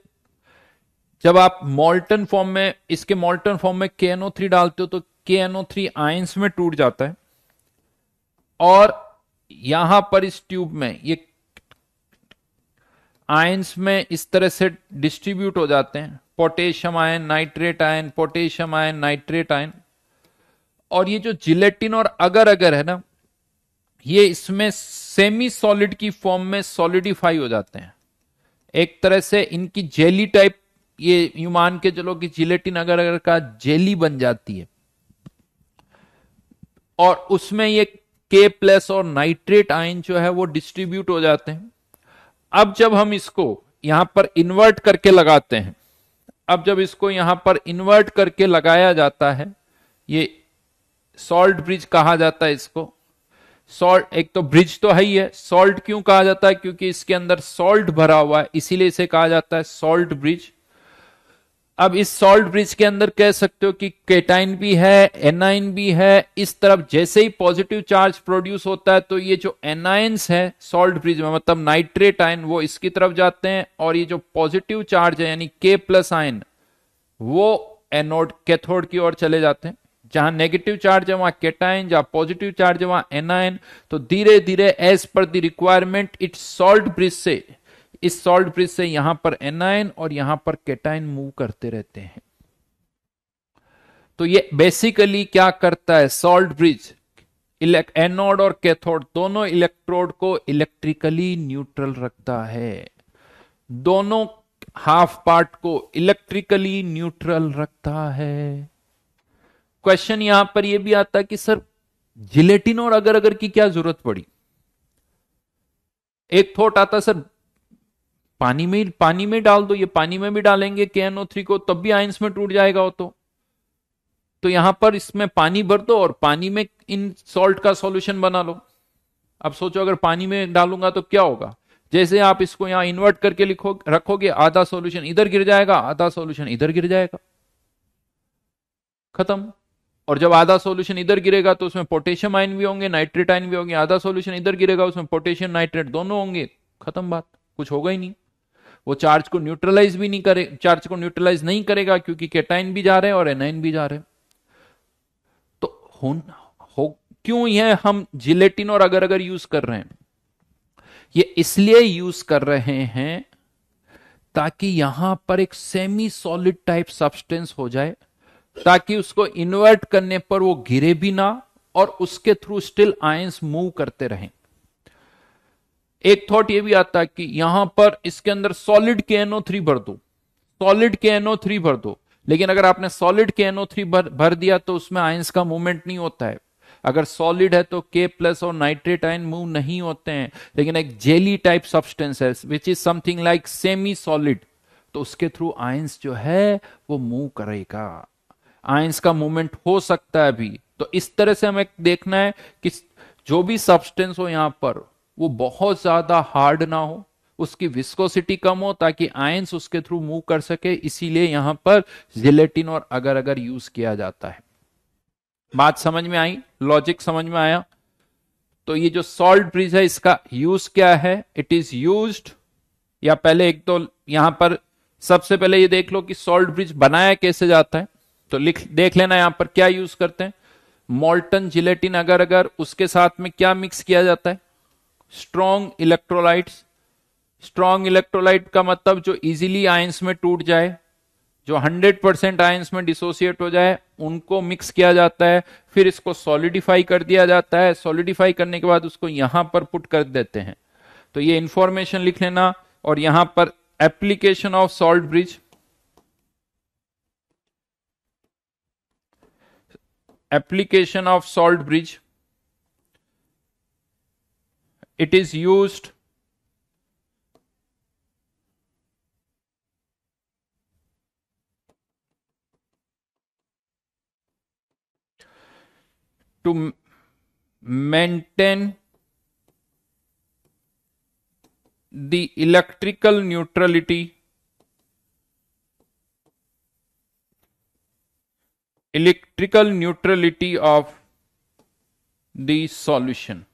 जब आप मोल्टन फॉर्म में इसके मोल्टन फॉर्म में के एनओ थ्री डालते हो तो के एनओ थ्री आयंस में टूट जाता है और यहां पर इस ट्यूब में ये आयंस में इस तरह से डिस्ट्रीब्यूट हो जाते हैं potassium ion nitrate ion potassium ion nitrate ion और ये जो जिलेटिन और अगर अगर है ना ये इसमें सेमी सॉलिड की फॉर्म में सॉलिडिफाई हो जाते हैं एक तरह से इनकी जेली टाइप ये यू मान के चलो कि जिलेटिन अगर अगर का जेली बन जाती है और उसमें ये के प्लस और नाइट्रेट आयन जो है वो डिस्ट्रीब्यूट हो जाते हैं अब जब हम इसको यहां पर इन्वर्ट करके लगाते हैं अब जब इसको यहां पर इन्वर्ट करके लगाया जाता है ये सॉल्ट ब्रिज कहा जाता है इसको सॉल्ट एक तो ब्रिज तो है ही है सॉल्ट क्यों कहा जाता है क्योंकि इसके अंदर सॉल्ट भरा हुआ है इसीलिए इसे कहा जाता है सॉल्ट ब्रिज अब इस सॉल्ट ब्रिज के अंदर कह सकते हो कि केटाइन भी है एनाइन भी है इस तरफ जैसे ही पॉजिटिव चार्ज प्रोड्यूस होता है तो ये जो एनाइंस है सॉल्ट ब्रिज में मतलब नाइट्रेट आयन वो इसकी तरफ जाते हैं और ये जो पॉजिटिव चार्ज है यानी के प्लस आयन वो एनोड कैथोड की ओर चले जाते हैं जहां नेगेटिव चार्ज है वहां केटाइन जहां पॉजिटिव चार्ज है वहां एनाइन तो धीरे धीरे as per the requirement it salt bridge से इस सॉल्ट ब्रिज से यहां पर एनाइन और यहां पर केटाइन मूव करते रहते हैं तो ये बेसिकली क्या करता है सॉल्ट ब्रिज एनोड और कैथोड दोनों इलेक्ट्रोड को इलेक्ट्रिकली न्यूट्रल रखता है दोनों हाफ पार्ट को इलेक्ट्रिकली न्यूट्रल रखता है क्वेश्चन यहां पर यह भी आता कि सर जिलेटिन और अगर अगर की क्या जरूरत पड़ी एक थोट आता सर पानी में पानी में डाल दो ये पानी में भी डालेंगे के थ्री को तब भी आइंस में टूट जाएगा वो तो तो यहां पर इसमें पानी भर दो और पानी में इन सॉल्ट का सॉल्यूशन बना लो अब सोचो अगर पानी में डालूंगा तो क्या होगा जैसे आप इसको यहां इन्वर्ट करके लिखो रखोगे आधा सॉल्यूशन इधर गिर जाएगा आधा सॉल्यूशन इधर गिर जाएगा खत्म और जब आधा सॉल्यूशन इधर गिरेगा तो उसमें पोटेशियम आयन भी होंगे नाइट्रेट आयन भी होंगे आधा सॉल्यूशन इधर गिरेगा उसमें पोटेशियम नाइट्रेट दोनों होंगे खत्म बात कुछ होगा ही नहीं वो चार्ज को न्यूट्रलाइज भी नहीं करे चार्ज को न्यूट्रलाइज नहीं करेगा क्योंकि केटाइन भी जा रहे हैं और एनाइन भी जा रहे हैं तो हो, हो क्यों यह हम जिलेटिन और अगर अगर यूज कर रहे हैं ये इसलिए यूज कर रहे हैं ताकि यहां पर एक सेमी सॉलिड टाइप सब्सटेंस हो जाए ताकि उसको इन्वर्ट करने पर वो गिरे भी ना और उसके थ्रू स्टिल आयंस मूव करते रहें एक थॉट ये भी आता कि यहां पर इसके अंदर सॉलिड के एनओ थ्री भर दो सॉलिड के एनओ थ्री भर दो लेकिन अगर आपने सॉलिड के एनओ थ्री भर, भर दिया तो उसमें आयंस का मूवमेंट नहीं होता है अगर सॉलिड है तो के प्लस और नाइट्रेट आयन मूव नहीं होते हैं लेकिन एक जेली टाइप सब्सटेंस है which is something like semi solid तो उसके थ्रू आयंस जो है वो मूव करेगा आइंस का मूवमेंट हो सकता है भी तो इस तरह से हमें देखना है कि जो भी सब्सटेंस हो यहां पर वो बहुत ज्यादा हार्ड ना हो उसकी विस्कोसिटी कम हो ताकि आयंस उसके थ्रू मूव कर सके इसीलिए यहां पर जिलेटिन और अगर अगर यूज किया जाता है बात समझ में आई लॉजिक समझ में आया तो ये जो सॉल्ट ब्रिज है इसका यूज क्या है इट इज यूज या पहले एक तो यहां पर सबसे पहले ये देख लो कि सॉल्ट ब्रिज बनाया कैसे जाता है तो लिख देख लेना यहां पर क्या यूज करते हैं मोल्टन जिलेटिन अगर अगर उसके साथ में क्या मिक्स किया जाता है स्ट्रॉन्ग इलेक्ट्रोलाइट्स स्ट्रॉन्ग इलेक्ट्रोलाइट का मतलब जो इजीली आयंस में टूट जाए जो 100% परसेंट आयंस में डिसोसिएट हो जाए उनको मिक्स किया जाता है फिर इसको सॉलिडिफाई कर दिया जाता है सॉलिडिफाई करने के बाद उसको यहां पर पुट कर देते हैं तो ये इंफॉर्मेशन लिख लेना और यहां पर application of salt bridge application of salt bridge. It is used to maintain the electrical neutrality electrical neutrality of the solution.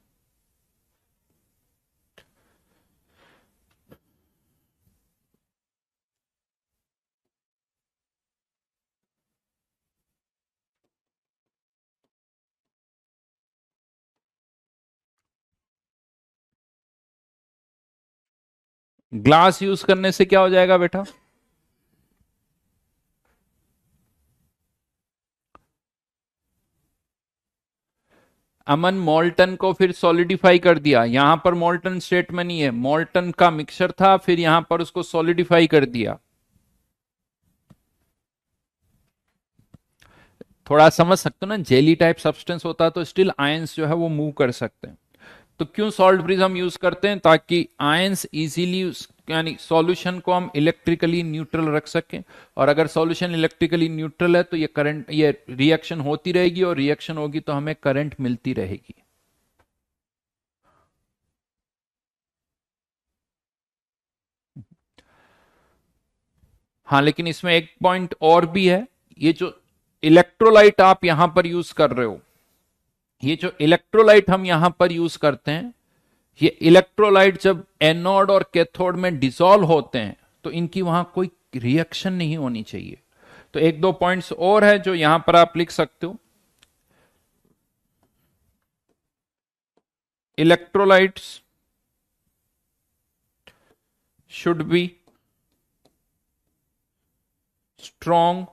Glass use करने से क्या हो जाएगा बेटा अमन मोल्टन को फिर सॉलिडिफाई कर दिया यहां पर मोल्टन स्टेट में नहीं है मोल्टन का मिक्सर था फिर यहां पर उसको सॉलिडिफाई कर दिया थोड़ा समझ सकते हो ना जेली टाइप सब्सटेंस होता है तो स्टिल आयंस जो है वो मूव कर सकते हैं तो क्यों सॉल्ट ब्रिज हम यूज करते हैं ताकि आयंस इजीली यानी सॉल्यूशन को हम इलेक्ट्रिकली न्यूट्रल रख सकें और अगर सॉल्यूशन इलेक्ट्रिकली न्यूट्रल है तो ये करंट ये रिएक्शन होती रहेगी और रिएक्शन होगी तो हमें करंट मिलती रहेगी हाँ लेकिन इसमें एक पॉइंट और भी है ये जो इलेक्ट्रोलाइट आप यहां पर यूज कर रहे हो ये जो इलेक्ट्रोलाइट हम यहां पर यूज करते हैं ये इलेक्ट्रोलाइट जब एनोड और कैथोड में डिसॉल्व होते हैं तो इनकी वहां कोई रिएक्शन नहीं होनी चाहिए तो एक दो पॉइंट्स और है जो यहां पर आप लिख सकते हो electrolytes should be strong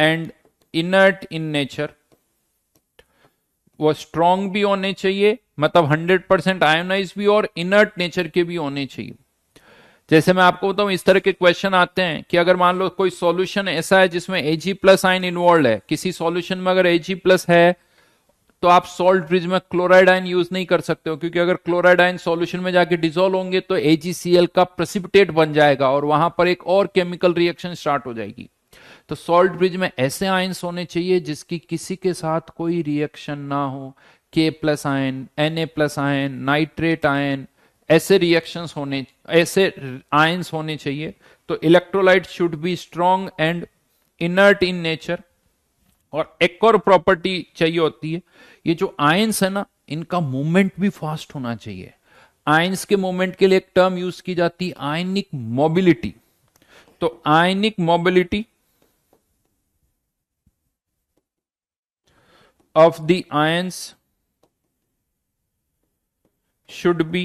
and inert in nature वो स्ट्रांग भी होने चाहिए मतलब 100 परसेंट आयोनाइज भी और इनर्ट नेचर के भी होने चाहिए जैसे मैं आपको बताऊं इस तरह के क्वेश्चन आते हैं कि अगर मान लो कोई सॉल्यूशन ऐसा है जिसमें एजी प्लस आयन इन्वॉल्व है किसी सॉल्यूशन में अगर एजी प्लस है तो आप सॉल्ट ब्रिज में क्लोराइड आयन यूज नहीं कर सकते हो क्योंकि अगर क्लोराइड आयन सॉल्यूशन में जाके डिजोल्व होंगे तो एजीसीएल का प्रसिपिटेट बन जाएगा और वहां पर एक और केमिकल रिएक्शन स्टार्ट हो जाएगी तो सॉल्ट ब्रिज में ऐसे आयंस होने चाहिए जिसकी किसी के साथ कोई रिएक्शन ना हो K plus ion N A plus ion nitrate ion ऐसे रिएक्शंस होने ऐसे आयंस होने चाहिए तो electrolyte should be strong and inert in nature और एक और प्रॉपर्टी चाहिए होती है ये जो आयंस है ना इनका मूवमेंट भी फास्ट होना चाहिए आयंस के मूवमेंट के लिए एक टर्म यूज की जाती है आयनिक मोबिलिटी तो ionic mobility of the ions should be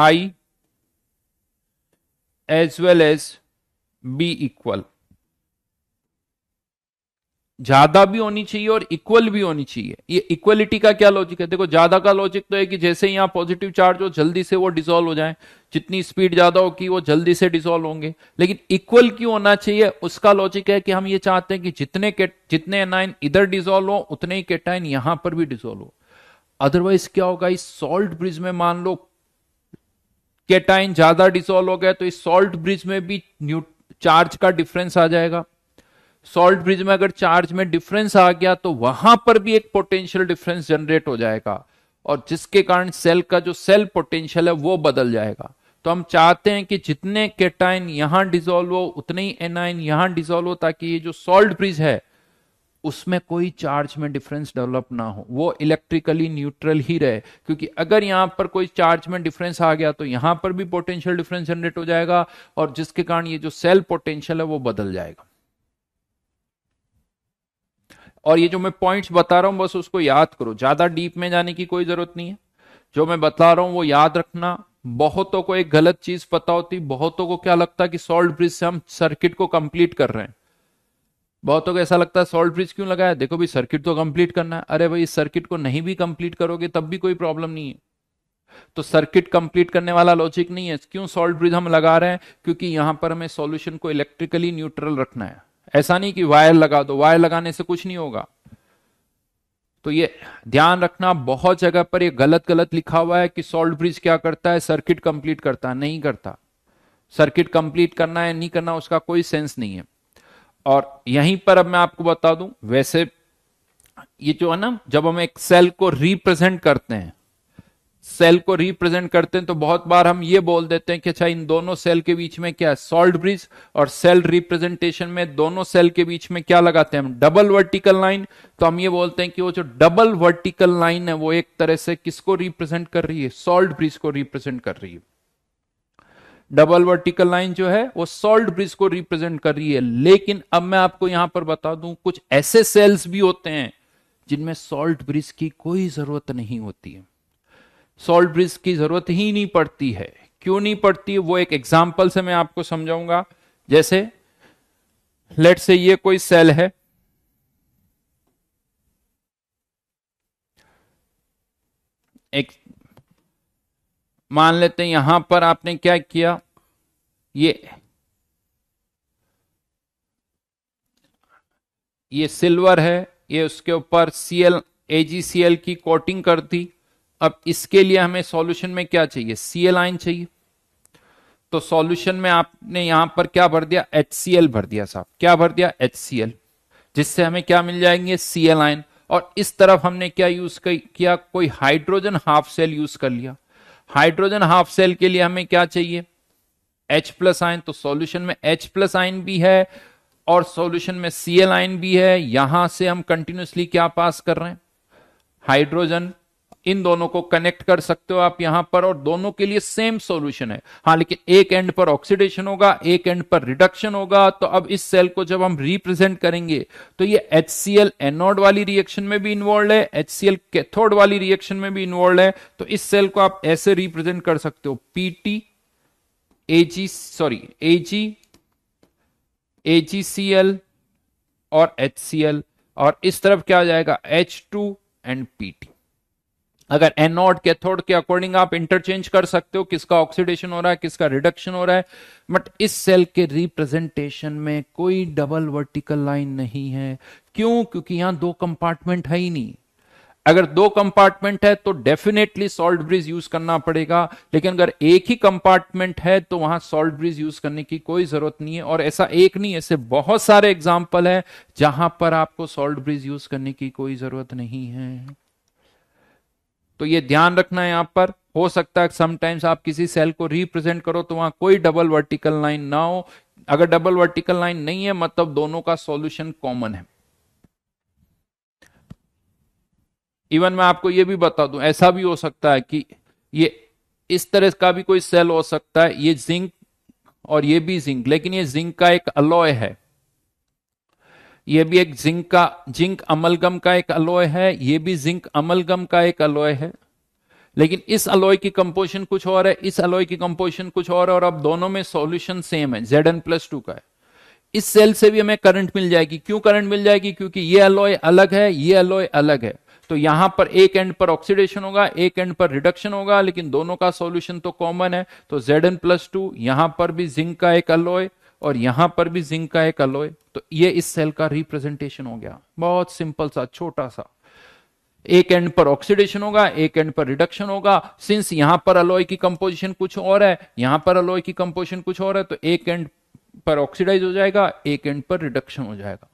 high as well as be equal. ज्यादा भी होनी चाहिए और इक्वल भी होनी चाहिए ये इक्वलिटी का क्या लॉजिक है देखो ज्यादा का लॉजिक तो है कि जैसे यहां पॉजिटिव चार्ज हो जल्दी से वो डिसॉल्व हो जाए जितनी स्पीड ज्यादा होगी वो जल्दी से डिसॉल्व होंगे लेकिन इक्वल क्यों होना चाहिए उसका लॉजिक है कि हम ये चाहते हैं कि जितने के, जितने एनाइन इधर डिजोल्व हो उतने ही केटाइन यहां पर भी डिजोल्व हो अदरवाइज क्या होगा इस सॉल्ट ब्रिज में मान लो केटाइन ज्यादा डिसॉल्व हो गया तो इस सॉल्ट ब्रिज में भी न्यू चार्ज का डिफरेंस आ जाएगा सॉल्ट ब्रिज में अगर चार्ज में डिफरेंस आ गया तो वहां पर भी एक पोटेंशियल डिफरेंस जनरेट हो जाएगा और जिसके कारण सेल का जो सेल पोटेंशियल है वो बदल जाएगा तो हम चाहते हैं कि जितने केटाइन यहां डिजोल्व हो उतने ही एनाइन यहां डिजोल्व हो ताकि ये जो सॉल्ट ब्रिज है उसमें कोई चार्ज में डिफरेंस डेवलप ना हो वो इलेक्ट्रिकली न्यूट्रल ही रहे क्योंकि अगर यहां पर कोई चार्ज में डिफरेंस आ गया तो यहां पर भी पोटेंशियल डिफरेंस जनरेट हो जाएगा और जिसके कारण ये जो सेल पोटेंशियल है वो बदल जाएगा और ये जो मैं पॉइंट्स बता रहा हूं बस उसको याद करो ज्यादा डीप में जाने की कोई जरूरत नहीं है जो मैं बता रहा हूं वो याद रखना बहुतों को एक गलत चीज पता होती बहुतों को क्या लगता है कि सॉल्ट ब्रिज से हम सर्किट को कंप्लीट कर रहे हैं बहुतों को ऐसा लगता है सॉल्ट ब्रिज क्यों लगाया देखो भाई सर्किट तो कंप्लीट करना है अरे भाई इस सर्किट को नहीं भी कंप्लीट करोगे तब भी कोई प्रॉब्लम नहीं है तो सर्किट कंप्लीट करने वाला लॉजिक नहीं है क्यों सॉल्ट ब्रिज हम लगा रहे हैं क्योंकि यहां पर हमें सॉल्यूशन को इलेक्ट्रिकली न्यूट्रल रखना है ऐसा नहीं कि वायर लगा दो वायर लगाने से कुछ नहीं होगा तो ये ध्यान रखना बहुत जगह पर ये गलत गलत लिखा हुआ है कि सॉल्ट ब्रिज क्या करता है सर्किट कंप्लीट करता है नहीं करता सर्किट कंप्लीट करना है नहीं करना उसका कोई सेंस नहीं है और यहीं पर अब मैं आपको बता दूं वैसे ये जो है ना जब हम एक सेल को रिप्रेजेंट करते हैं सेल को रिप्रेजेंट करते हैं तो बहुत बार हम ये बोल देते हैं कि अच्छा इन दोनों सेल के बीच में क्या है सॉल्ट ब्रिज और सेल रिप्रेजेंटेशन में दोनों सेल के बीच में क्या लगाते हैं हम डबल वर्टिकल लाइन तो हम ये बोलते हैं कि वो जो डबल वर्टिकल लाइन है वो एक तरह से किसको रिप्रेजेंट कर रही है सॉल्ट ब्रिज को रिप्रेजेंट कर रही है डबल वर्टिकल लाइन जो है वो सॉल्ट ब्रिज को रिप्रेजेंट कर रही है लेकिन अब मैं आपको यहां पर बता दूं कुछ ऐसे सेल्स भी होते हैं जिनमें सॉल्ट ब्रिज की कोई जरूरत नहीं होती है सॉल्ट ब्रिज की जरूरत ही नहीं पड़ती है क्यों नहीं पड़ती वो एक एग्जाम्पल से मैं आपको समझाऊंगा जैसे लेट से ये कोई सेल है एक मान लेते हैं यहां पर आपने क्या किया ये ये सिल्वर है ये उसके ऊपर सीएल एजीसीएल की कोटिंग कर दी अब इसके लिए हमें सॉल्यूशन में क्या चाहिए सीएल आइन चाहिए तो सॉल्यूशन में आपने यहां पर क्या भर दिया एच सी एल भर दिया साहब क्या भर दिया एच सी एल जिससे हमें क्या मिल जाएंगे सीएल आइन और इस तरफ हमने क्या यूज किया कोई हाइड्रोजन हाफ सेल यूज कर लिया हाइड्रोजन हाफ सेल के लिए हमें क्या चाहिए H प्लस आइन तो सॉल्यूशन में H प्लस आइन भी है और सॉल्यूशन में Cl आइन भी है यहां से हम कंटिन्यूसली क्या पास कर रहे हैं हाइड्रोजन इन दोनों को कनेक्ट कर सकते हो आप यहां पर और दोनों के लिए सेम सॉल्यूशन है हाँ लेकिन एक एंड पर ऑक्सीडेशन होगा एक एंड पर रिडक्शन होगा तो अब इस सेल को जब हम रिप्रेजेंट करेंगे तो ये एच सी एल एनोड वाली रिएक्शन में भी इन्वॉल्व है एच सी एल कैथोड वाली रिएक्शन में भी इन्वॉल्व है तो इस सेल को आप ऐसे रिप्रेजेंट कर सकते हो PT AG sorry AG G C L और एच सी एल और इस तरफ क्या आ जाएगा एच टू एंड पीटी अगर एनोड कैथोड के अकॉर्डिंग आप इंटरचेंज कर सकते हो किसका ऑक्सीडेशन हो रहा है किसका रिडक्शन हो रहा है बट इस सेल के रिप्रेजेंटेशन में कोई डबल वर्टिकल लाइन नहीं है क्यों क्योंकि यहां दो कंपार्टमेंट है ही नहीं अगर दो कंपार्टमेंट है तो डेफिनेटली सॉल्ट ब्रिज यूज करना पड़ेगा लेकिन अगर एक ही कंपार्टमेंट है तो वहां सॉल्ट ब्रिज यूज करने की कोई जरूरत नहीं है और ऐसा एक नहीं ऐसे बहुत सारे एग्जाम्पल है जहां पर आपको सॉल्ट ब्रिज यूज करने की कोई जरूरत नहीं है तो ये ध्यान रखना है यहां पर हो सकता है समटाइम्स आप किसी सेल को रिप्रेजेंट करो तो वहां कोई डबल वर्टिकल लाइन ना हो अगर डबल वर्टिकल लाइन नहीं है मतलब दोनों का सॉल्यूशन कॉमन है इवन मैं आपको यह भी बता दूं ऐसा भी हो सकता है कि ये इस तरह का भी कोई सेल हो सकता है ये जिंक और ये भी जिंक लेकिन ये जिंक का एक अलॉय है ये भी एक जिंक का जिंक अमलगम का एक अलोय है ये भी जिंक अमलगम का एक अलोय है लेकिन इस अलोय की कंपोजिशन कुछ और है इस अलोय की कंपोजिशन कुछ और है और अब दोनों में सॉल्यूशन सेम है जेड एन प्लस टू का है इस सेल से भी हमें करंट मिल जाएगी क्यों करंट मिल जाएगी क्योंकि ये अलॉय अलग है ये अलॉय अलग है तो यहां पर एक एंड पर ऑक्सीडेशन होगा एक एंड पर रिडक्शन होगा लेकिन दोनों का सॉल्यूशन तो कॉमन है तो जेड एन प्लस टू यहां पर भी जिंक का एक अलॉय और यहां पर भी जिंक का एक अलोय तो ये इस सेल का रिप्रेजेंटेशन हो गया बहुत सिंपल सा छोटा सा एक एंड पर ऑक्सीडेशन होगा एक एंड पर रिडक्शन होगा सिंस यहां पर अलोय की कंपोजिशन कुछ और है यहां पर अलोय की कंपोजिशन कुछ और है तो एक एंड पर ऑक्सीडाइज हो जाएगा एक एंड पर रिडक्शन हो जाएगा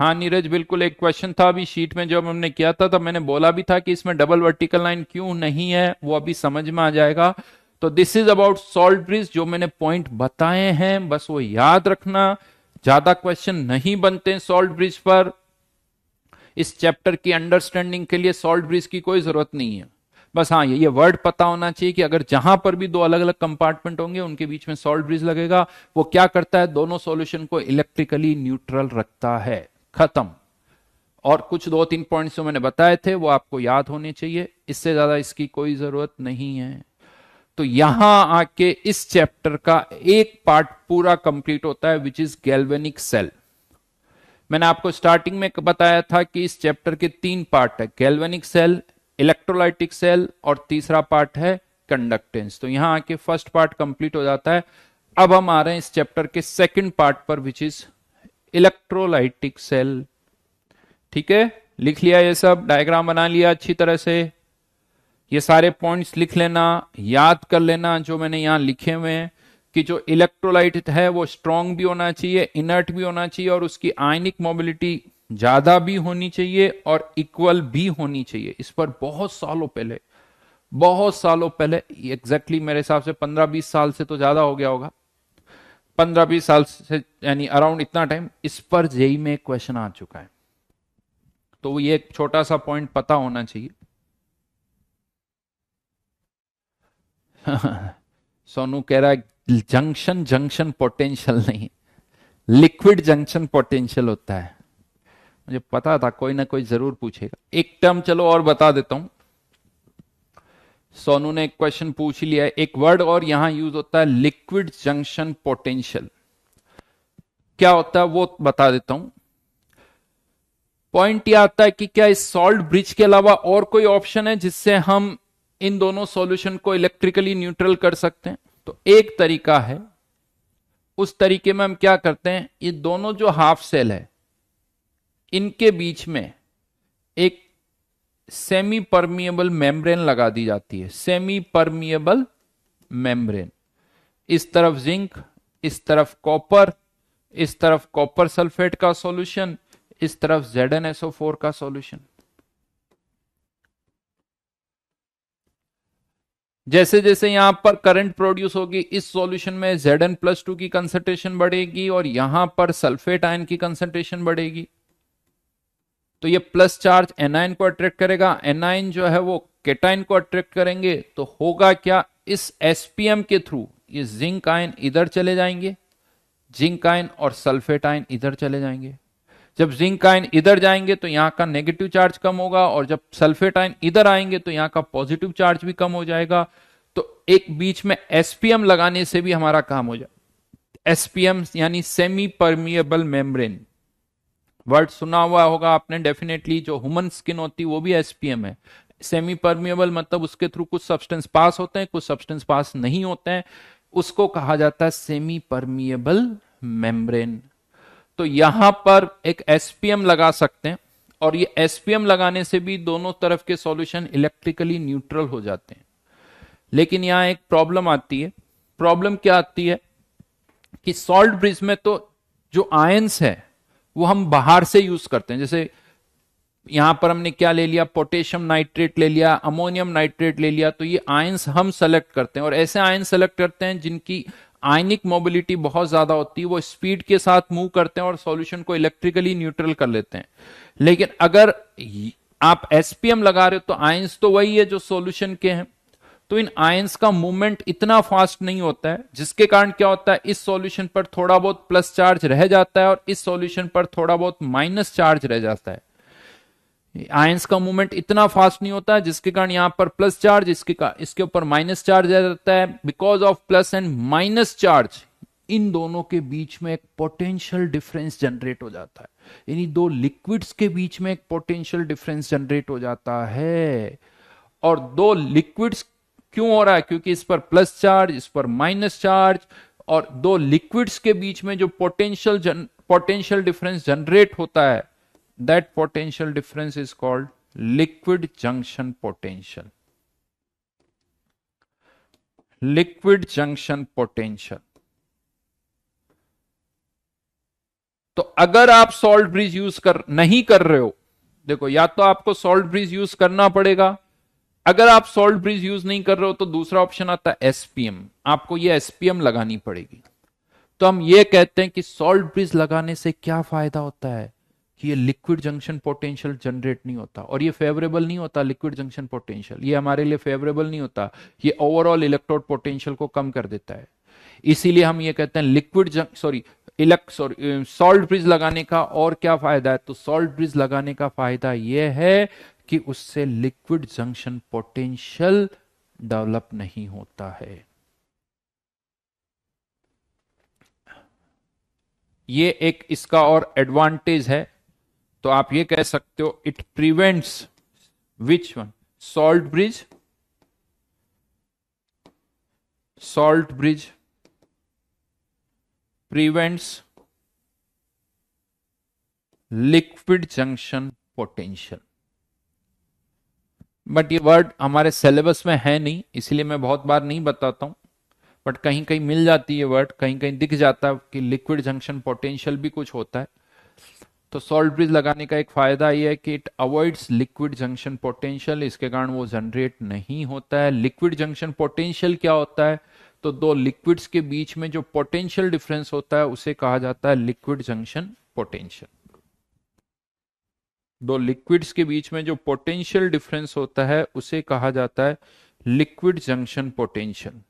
हाँ नीरज बिल्कुल एक क्वेश्चन था अभी शीट में जब हमने किया था तब मैंने बोला भी था कि इसमें डबल वर्टिकल लाइन क्यों नहीं है वो अभी समझ में आ जाएगा तो this is about salt bridge जो मैंने पॉइंट बताए हैं बस वो याद रखना ज्यादा क्वेश्चन नहीं बनते सॉल्ट ब्रिज पर इस चैप्टर की अंडरस्टैंडिंग के लिए सॉल्ट ब्रिज की कोई जरूरत नहीं है बस हाँ ये ये वर्ड पता होना चाहिए कि अगर जहां पर भी दो अलग अलग कंपार्टमेंट होंगे उनके बीच में सॉल्ट ब्रिज लगेगा वो क्या करता है दोनों सॉल्यूशन को इलेक्ट्रिकली न्यूट्रल रखता है खत्म और कुछ दो तीन पॉइंट्स जो मैंने बताए थे वो आपको याद होने चाहिए इससे ज्यादा इसकी कोई जरूरत नहीं है तो यहां आके इस चैप्टर का एक पार्ट पूरा कंप्लीट होता है विच इज गैल्वेनिक सेल मैंने आपको स्टार्टिंग में बताया था कि इस चैप्टर के तीन पार्ट है गैल्वेनिक सेल इलेक्ट्रोलाइटिक सेल और तीसरा पार्ट है कंडक्टेंस तो यहां आके फर्स्ट पार्ट कंप्लीट हो जाता है अब हम आ रहे हैं इस चैप्टर के सेकंड पार्ट पर विच इज इलेक्ट्रोलाइटिक सेल ठीक है लिख लिया ये सब डायग्राम बना लिया अच्छी तरह से ये सारे पॉइंट्स लिख लेना याद कर लेना जो मैंने यहां लिखे हुए हैं कि जो इलेक्ट्रोलाइट है वो स्ट्रांग भी होना चाहिए इनर्ट भी होना चाहिए और उसकी आयनिक मोबिलिटी ज्यादा भी होनी चाहिए और इक्वल भी होनी चाहिए इस पर बहुत सालों पहले बहुत सालों पहले एग्जैक्टली exactly मेरे हिसाब से 15-20 साल से तो ज्यादा हो गया होगा पंद्रह बीस साल से यानी अराउंड इतना टाइम इस पर जेई में क्वेश्चन आ चुका है तो ये एक छोटा सा पॉइंट पता होना चाहिए सोनू कह रहा है जंक्शन जंक्शन पोटेंशियल नहीं लिक्विड जंक्शन पोटेंशियल होता है मुझे पता था कोई ना कोई जरूर पूछेगा एक टर्म चलो और बता देता हूं सोनू ने एक क्वेश्चन पूछ लिया है एक वर्ड और यहां यूज होता है लिक्विड जंक्शन पोटेंशियल क्या होता है वो बता देता हूं पॉइंट यह आता है कि क्या इस सॉल्ट ब्रिज के अलावा और कोई ऑप्शन है जिससे हम इन दोनों सॉल्यूशन को इलेक्ट्रिकली न्यूट्रल कर सकते हैं तो एक तरीका है उस तरीके में हम क्या करते हैं ये दोनों जो हाफ सेल है इनके बीच में एक सेमी परमिएबल मेम्ब्रेन लगा दी जाती है सेमी परमिएबल मेम्ब्रेन इस तरफ जिंक इस तरफ कॉपर इस तरफ कॉपर सल्फेट का सॉल्यूशन इस तरफ ZnSO4 का सॉल्यूशन जैसे जैसे यहां पर करंट प्रोड्यूस होगी इस सॉल्यूशन में Zn प्लस टू की कंसंट्रेशन बढ़ेगी और यहां पर सल्फेट आयन की कंसंट्रेशन बढ़ेगी तो ये प्लस चार्ज एनाइन को अट्रैक्ट करेगा एनाइन जो है वो केटाइन को अट्रैक्ट करेंगे तो होगा क्या इस एसपीएम के थ्रू ये जिंक आयन इधर चले जाएंगे जिंक आयन और सल्फेट आयन इधर चले जाएंगे जब जिंक आयन इधर जाएंगे तो यहां का नेगेटिव चार्ज कम होगा और जब सल्फेट आयन इधर आएंगे तो यहां का पॉजिटिव चार्ज भी कम हो जाएगा तो एक बीच में एसपीएम लगाने से भी हमारा काम हो जाए एसपीएम यानी सेमी परमिएबल मेम्ब्रेन वर्ड सुना हुआ होगा आपने डेफिनेटली जो ह्यूमन स्किन होती वो भी एसपीएम है सेमी परमिएबल मतलब उसके थ्रू कुछ सब्सटेंस पास होते हैं कुछ सब्सटेंस पास नहीं होते हैं उसको कहा जाता है सेमी परमिएबल मेम्ब्रेन तो यहां पर एक एसपीएम लगा सकते हैं और ये एसपीएम लगाने से भी दोनों तरफ के सॉल्यूशन इलेक्ट्रिकली न्यूट्रल हो जाते हैं लेकिन यहां एक प्रॉब्लम आती है प्रॉब्लम क्या आती है कि सॉल्ट ब्रिज में तो जो आयंस है वो हम बाहर से यूज करते हैं जैसे यहां पर हमने क्या ले लिया पोटेशियम नाइट्रेट ले लिया अमोनियम नाइट्रेट ले लिया तो ये आयंस हम सेलेक्ट करते हैं और ऐसे आयन सेलेक्ट करते हैं जिनकी आयनिक मोबिलिटी बहुत ज्यादा होती है वो स्पीड के साथ मूव करते हैं और सॉल्यूशन को इलेक्ट्रिकली न्यूट्रल कर लेते हैं लेकिन अगर आप एसपीएम लगा रहे हो तो आयंस तो वही है जो सॉल्यूशन के हैं तो इन आयंस का मूवमेंट इतना फास्ट नहीं होता है जिसके कारण क्या होता है इस सॉल्यूशन पर थोड़ा बहुत प्लस चार्ज रह जाता है और इस सॉल्यूशन पर थोड़ा बहुत माइनस चार्ज रह जाता है आयंस का मूवमेंट इतना फास्ट नहीं होता है जिसके कारण यहां पर प्लस चार्ज इसके का, इसके ऊपर माइनस चार्ज रह जाता है because of plus and minus charge इन दोनों के बीच में एक पोटेंशियल डिफरेंस जनरेट हो जाता है यानी दो लिक्विड्स के बीच में एक पोटेंशियल डिफरेंस जनरेट हो जाता है और दो लिक्विड्स क्यों हो रहा है क्योंकि इस पर प्लस चार्ज इस पर माइनस चार्ज और दो लिक्विड्स के बीच में जो पोटेंशियल पोटेंशियल डिफरेंस जनरेट होता है that potential difference is called liquid junction potential liquid junction potential तो अगर आप सॉल्ट ब्रिज यूज कर नहीं कर रहे हो देखो या तो आपको सॉल्ट ब्रिज यूज करना पड़ेगा अगर आप सोल्ट ब्रिज यूज नहीं कर रहे हो तो दूसरा ऑप्शन आता है एसपीएम आपको ये एसपीएम लगानी पड़ेगी तो हम ये कहते हैं कि सोल्ट ब्रिज लगाने से क्या फायदा होता है कि ये लिक्विड जंक्शन पोटेंशियल जनरेट नहीं होता और ये फेवरेबल नहीं होता लिक्विड जंक्शन पोटेंशियल ये हमारे लिए फेवरेबल नहीं होता ये ओवरऑल इलेक्ट्रोड पोटेंशियल को कम कर देता है इसीलिए हम ये कहते हैं liquid sorry elect sorry salt bridge लगाने का और क्या फायदा है तो सॉल्ट ब्रिज लगाने का फायदा यह है कि उससे लिक्विड जंक्शन पोटेंशियल डेवलप नहीं होता है ये एक इसका और एडवांटेज है तो आप ये कह सकते हो it prevents which one salt bridge salt bridge prevents liquid junction potential but ये वर्ड हमारे सिलेबस में है नहीं इसलिए मैं बहुत बार नहीं बताता हूँ बट कहीं कहीं मिल जाती है वर्ड कहीं कहीं दिख जाता है कि लिक्विड जंक्शन पोटेंशियल भी कुछ होता है तो सॉल्ट ब्रिज लगाने का एक फायदा यह है कि it avoids liquid junction potential इसके कारण वो जनरेट नहीं होता है लिक्विड जंक्शन पोटेंशियल क्या होता है तो दो लिक्विड्स के बीच में जो पोटेंशियल डिफरेंस होता है उसे कहा जाता है लिक्विड जंक्शन पोटेंशियल दो लिक्विड्स के बीच में जो पोटेंशियल डिफरेंस होता है उसे कहा जाता है लिक्विड जंक्शन पोटेंशियल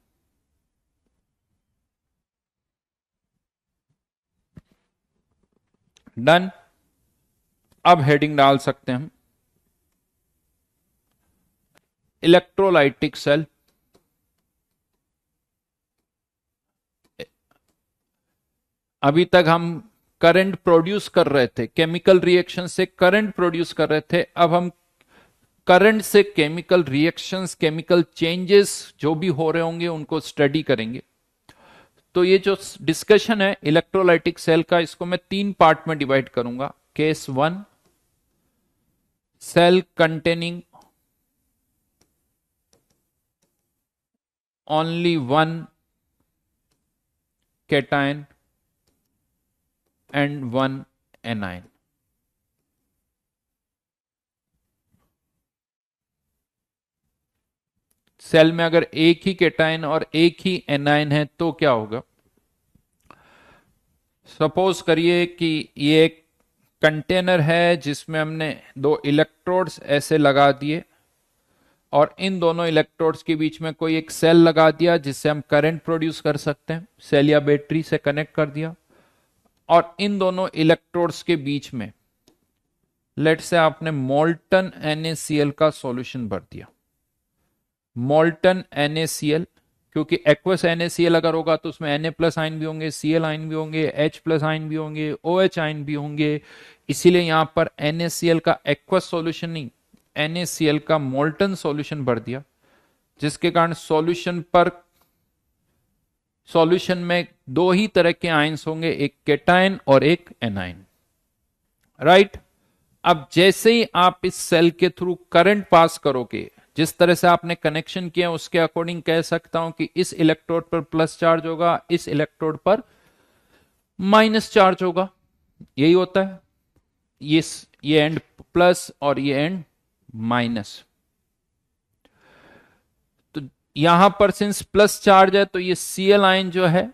डन अब हेडिंग डाल सकते हैं हम इलेक्ट्रोलाइटिक सेल अभी तक हम करंट प्रोड्यूस कर रहे थे केमिकल रिएक्शन से करंट प्रोड्यूस कर रहे थे अब हम करंट से केमिकल रिएक्शंस केमिकल चेंजेस जो भी हो रहे होंगे उनको स्टडी करेंगे तो ये जो डिस्कशन है इलेक्ट्रोलाइटिक सेल का इसको मैं तीन पार्ट में डिवाइड करूंगा case one cell containing only one cation and one anion. Cell में अगर एक ही केटाइन और एक ही एनाइन है तो क्या होगा सपोज करिए कि ये एक कंटेनर है जिसमें हमने दो इलेक्ट्रोड्स ऐसे लगा दिए और इन दोनों इलेक्ट्रोड्स के बीच में कोई एक सेल लगा दिया जिससे हम करंट प्रोड्यूस कर सकते हैं सेल या बैटरी से कनेक्ट कर दिया और इन दोनों इलेक्ट्रोड्स के बीच में लेट से आपने मोल्टन NaCl का सॉल्यूशन भर दिया मोल्टन NaCl क्योंकि एक्वस NaCl अगर होगा तो उसमें एन ए प्लस आइन भी होंगे सीएल आइन भी होंगे एच प्लस आइन भी होंगे ओ एच आइन भी होंगे इसीलिए यहां पर एनएसीएल का एक्वस सॉल्यूशन नहीं एनएसीएल का मोल्टन सॉल्यूशन भर दिया जिसके कारण सॉल्यूशन पर सॉल्यूशन में दो ही तरह के आयंस होंगे एक केटाइन और एक एनाइन राइट right? अब जैसे ही आप इस सेल के थ्रू करंट पास करोगे जिस तरह से आपने कनेक्शन किया उसके अकॉर्डिंग कह सकता हूं कि इस इलेक्ट्रोड पर प्लस चार्ज होगा इस इलेक्ट्रोड पर माइनस चार्ज होगा यही होता है ये ये एंड प्लस और ये एंड माइनस यहां पर सिंस प्लस चार्ज है तो ये सी एल जो है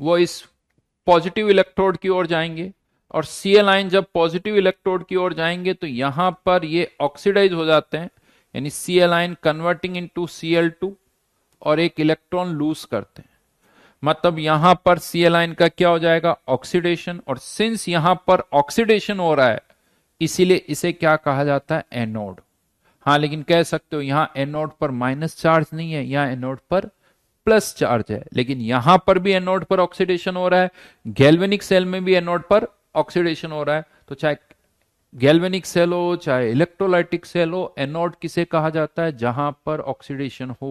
वो इस पॉजिटिव इलेक्ट्रोड की ओर जाएंगे और सी एल जब पॉजिटिव इलेक्ट्रोड की ओर जाएंगे तो यहां पर ये ऑक्सीडाइज हो जाते हैं यानी C L ion converting into C L two और एक इलेक्ट्रॉन लूज करते हैं मतलब यहां पर सी एल का क्या हो जाएगा ऑक्सीडेशन और सिंस यहां पर ऑक्सीडेशन हो रहा है इसीलिए इसे क्या कहा जाता है एनोड हाँ लेकिन कह सकते हो यहाँ एनोड पर माइनस चार्ज नहीं है यहाँ एनोड पर प्लस चार्ज है लेकिन यहां पर भी एनोड पर ऑक्सीडेशन हो रहा है गैल्वेनिक सेल में भी एनोड पर ऑक्सीडेशन हो रहा है तो चाहे गैल्वेनिक सेल हो चाहे इलेक्ट्रोलाइटिक सेल हो एनोड किसे कहा जाता है जहां पर ऑक्सीडेशन हो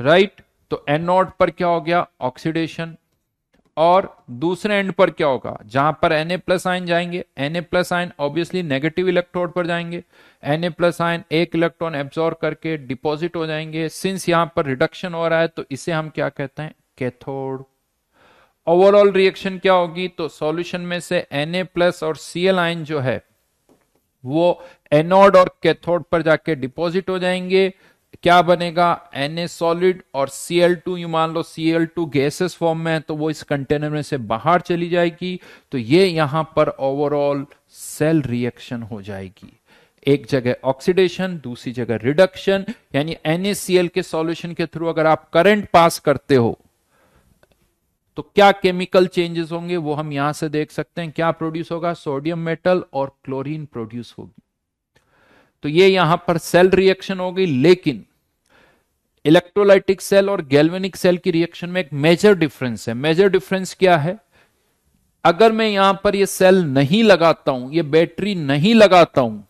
राइट right? तो एनोड पर क्या हो गया ऑक्सीडेशन और दूसरे एंड पर क्या होगा जहां पर एन प्लस आइन जाएंगे N plus ion obviously negative electrode पर जाएंगे एन ए प्लस आइन एक इलेक्ट्रॉन एब्जॉर्व करके डिपॉजिट हो जाएंगे सिंस यहां पर रिडक्शन हो रहा है तो इसे हम क्या कहते हैं कैथोड ओवरऑल रिएक्शन क्या होगी तो सॉल्यूशन में से एन ए प्लस और सीएल आइन जो है वो एनोड और कैथोड पर जाके डिपॉजिट हो जाएंगे क्या बनेगा एन सॉलिड और टू यू मान लो टू गैसेस फॉर्म में है तो वो इस कंटेनर में से बाहर चली जाएगी तो ये यहां पर ओवरऑल सेल रिएक्शन हो जाएगी एक जगह ऑक्सीडेशन दूसरी जगह रिडक्शन यानी NaCl के सॉल्यूशन के थ्रू अगर आप करंट पास करते हो तो क्या केमिकल चेंजेस होंगे वो हम यहां से देख सकते हैं क्या प्रोड्यूस होगा सोडियम मेटल और क्लोरीन प्रोड्यूस होगी तो ये यहां पर सेल रिएक्शन हो गई लेकिन इलेक्ट्रोलाइटिक सेल और गैल्वेनिक सेल की रिएक्शन में एक मेजर डिफरेंस है मेजर डिफरेंस क्या है अगर मैं यहां पर ये सेल नहीं लगाता हूं ये बैटरी नहीं लगाता हूं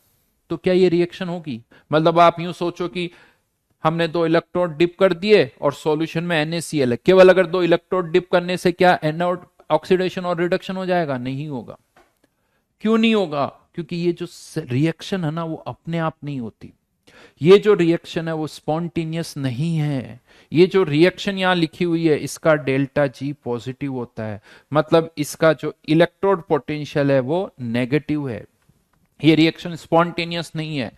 तो क्या ये रिएक्शन होगी मतलब आप यूं सोचो कि हमने दो इलेक्ट्रोड डिप कर दिए और सॉल्यूशन में NaCl है केवल अगर दो इलेक्ट्रोड डिप करने से क्या एनोड ऑक्सीडेशन और रिडक्शन हो जाएगा नहीं होगा क्यों नहीं होगा क्योंकि ये जो रिएक्शन है ना वो अपने आप नहीं होती ये जो रिएक्शन है वो स्पॉन्टेनियस नहीं है ये जो रिएक्शन यहां लिखी हुई है इसका डेल्टा जी पॉजिटिव होता है मतलब इसका जो इलेक्ट्रोड पोटेंशियल है वो नेगेटिव है ये रिएक्शन स्पॉन्टेनियस नहीं है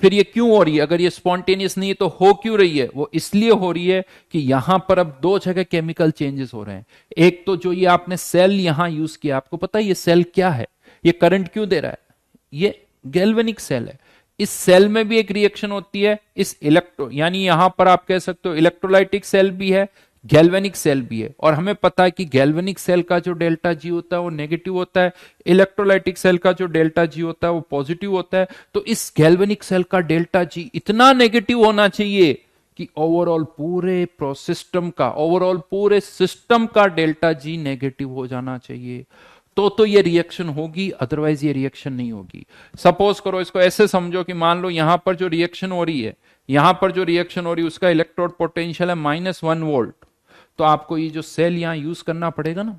फिर ये क्यों हो रही है अगर ये स्पॉन्टेनियस नहीं है तो हो क्यों रही है वो इसलिए हो रही है कि यहां पर अब दो जगह केमिकल चेंजेस हो रहे हैं एक तो जो ये आपने सेल यहां यूज किया आपको पता है ये सेल क्या है ये करंट क्यों दे रहा है ये गैल्वेनिक सेल है इस सेल में भी एक रिएक्शन होती है इस इलेक्ट्रो यानी यहां पर आप कह सकते हो इलेक्ट्रोलाइटिक सेल भी है गैल्वेनिक सेल भी है और हमें पता है कि गैल्वेनिक सेल का जो डेल्टा जी होता है वो नेगेटिव होता है इलेक्ट्रोलाइटिक सेल का जो डेल्टा जी होता है वो पॉजिटिव होता है तो इस गैल्वेनिक सेल का डेल्टा जी इतना नेगेटिव होना चाहिए कि ओवरऑल पूरे सिस्टम का ओवरऑल पूरे सिस्टम का डेल्टा जी नेगेटिव हो जाना चाहिए तो तो ये रिएक्शन होगी अदरवाइज ये रिएक्शन नहीं होगी सपोज करो इसको ऐसे समझो कि मान लो यहां पर जो रिएक्शन हो रही है यहां पर जो रिएक्शन हो रही है उसका इलेक्ट्रोड पोटेंशियल है माइनस वन वोल्ट तो आपको ये जो सेल यहां यूज करना पड़ेगा ना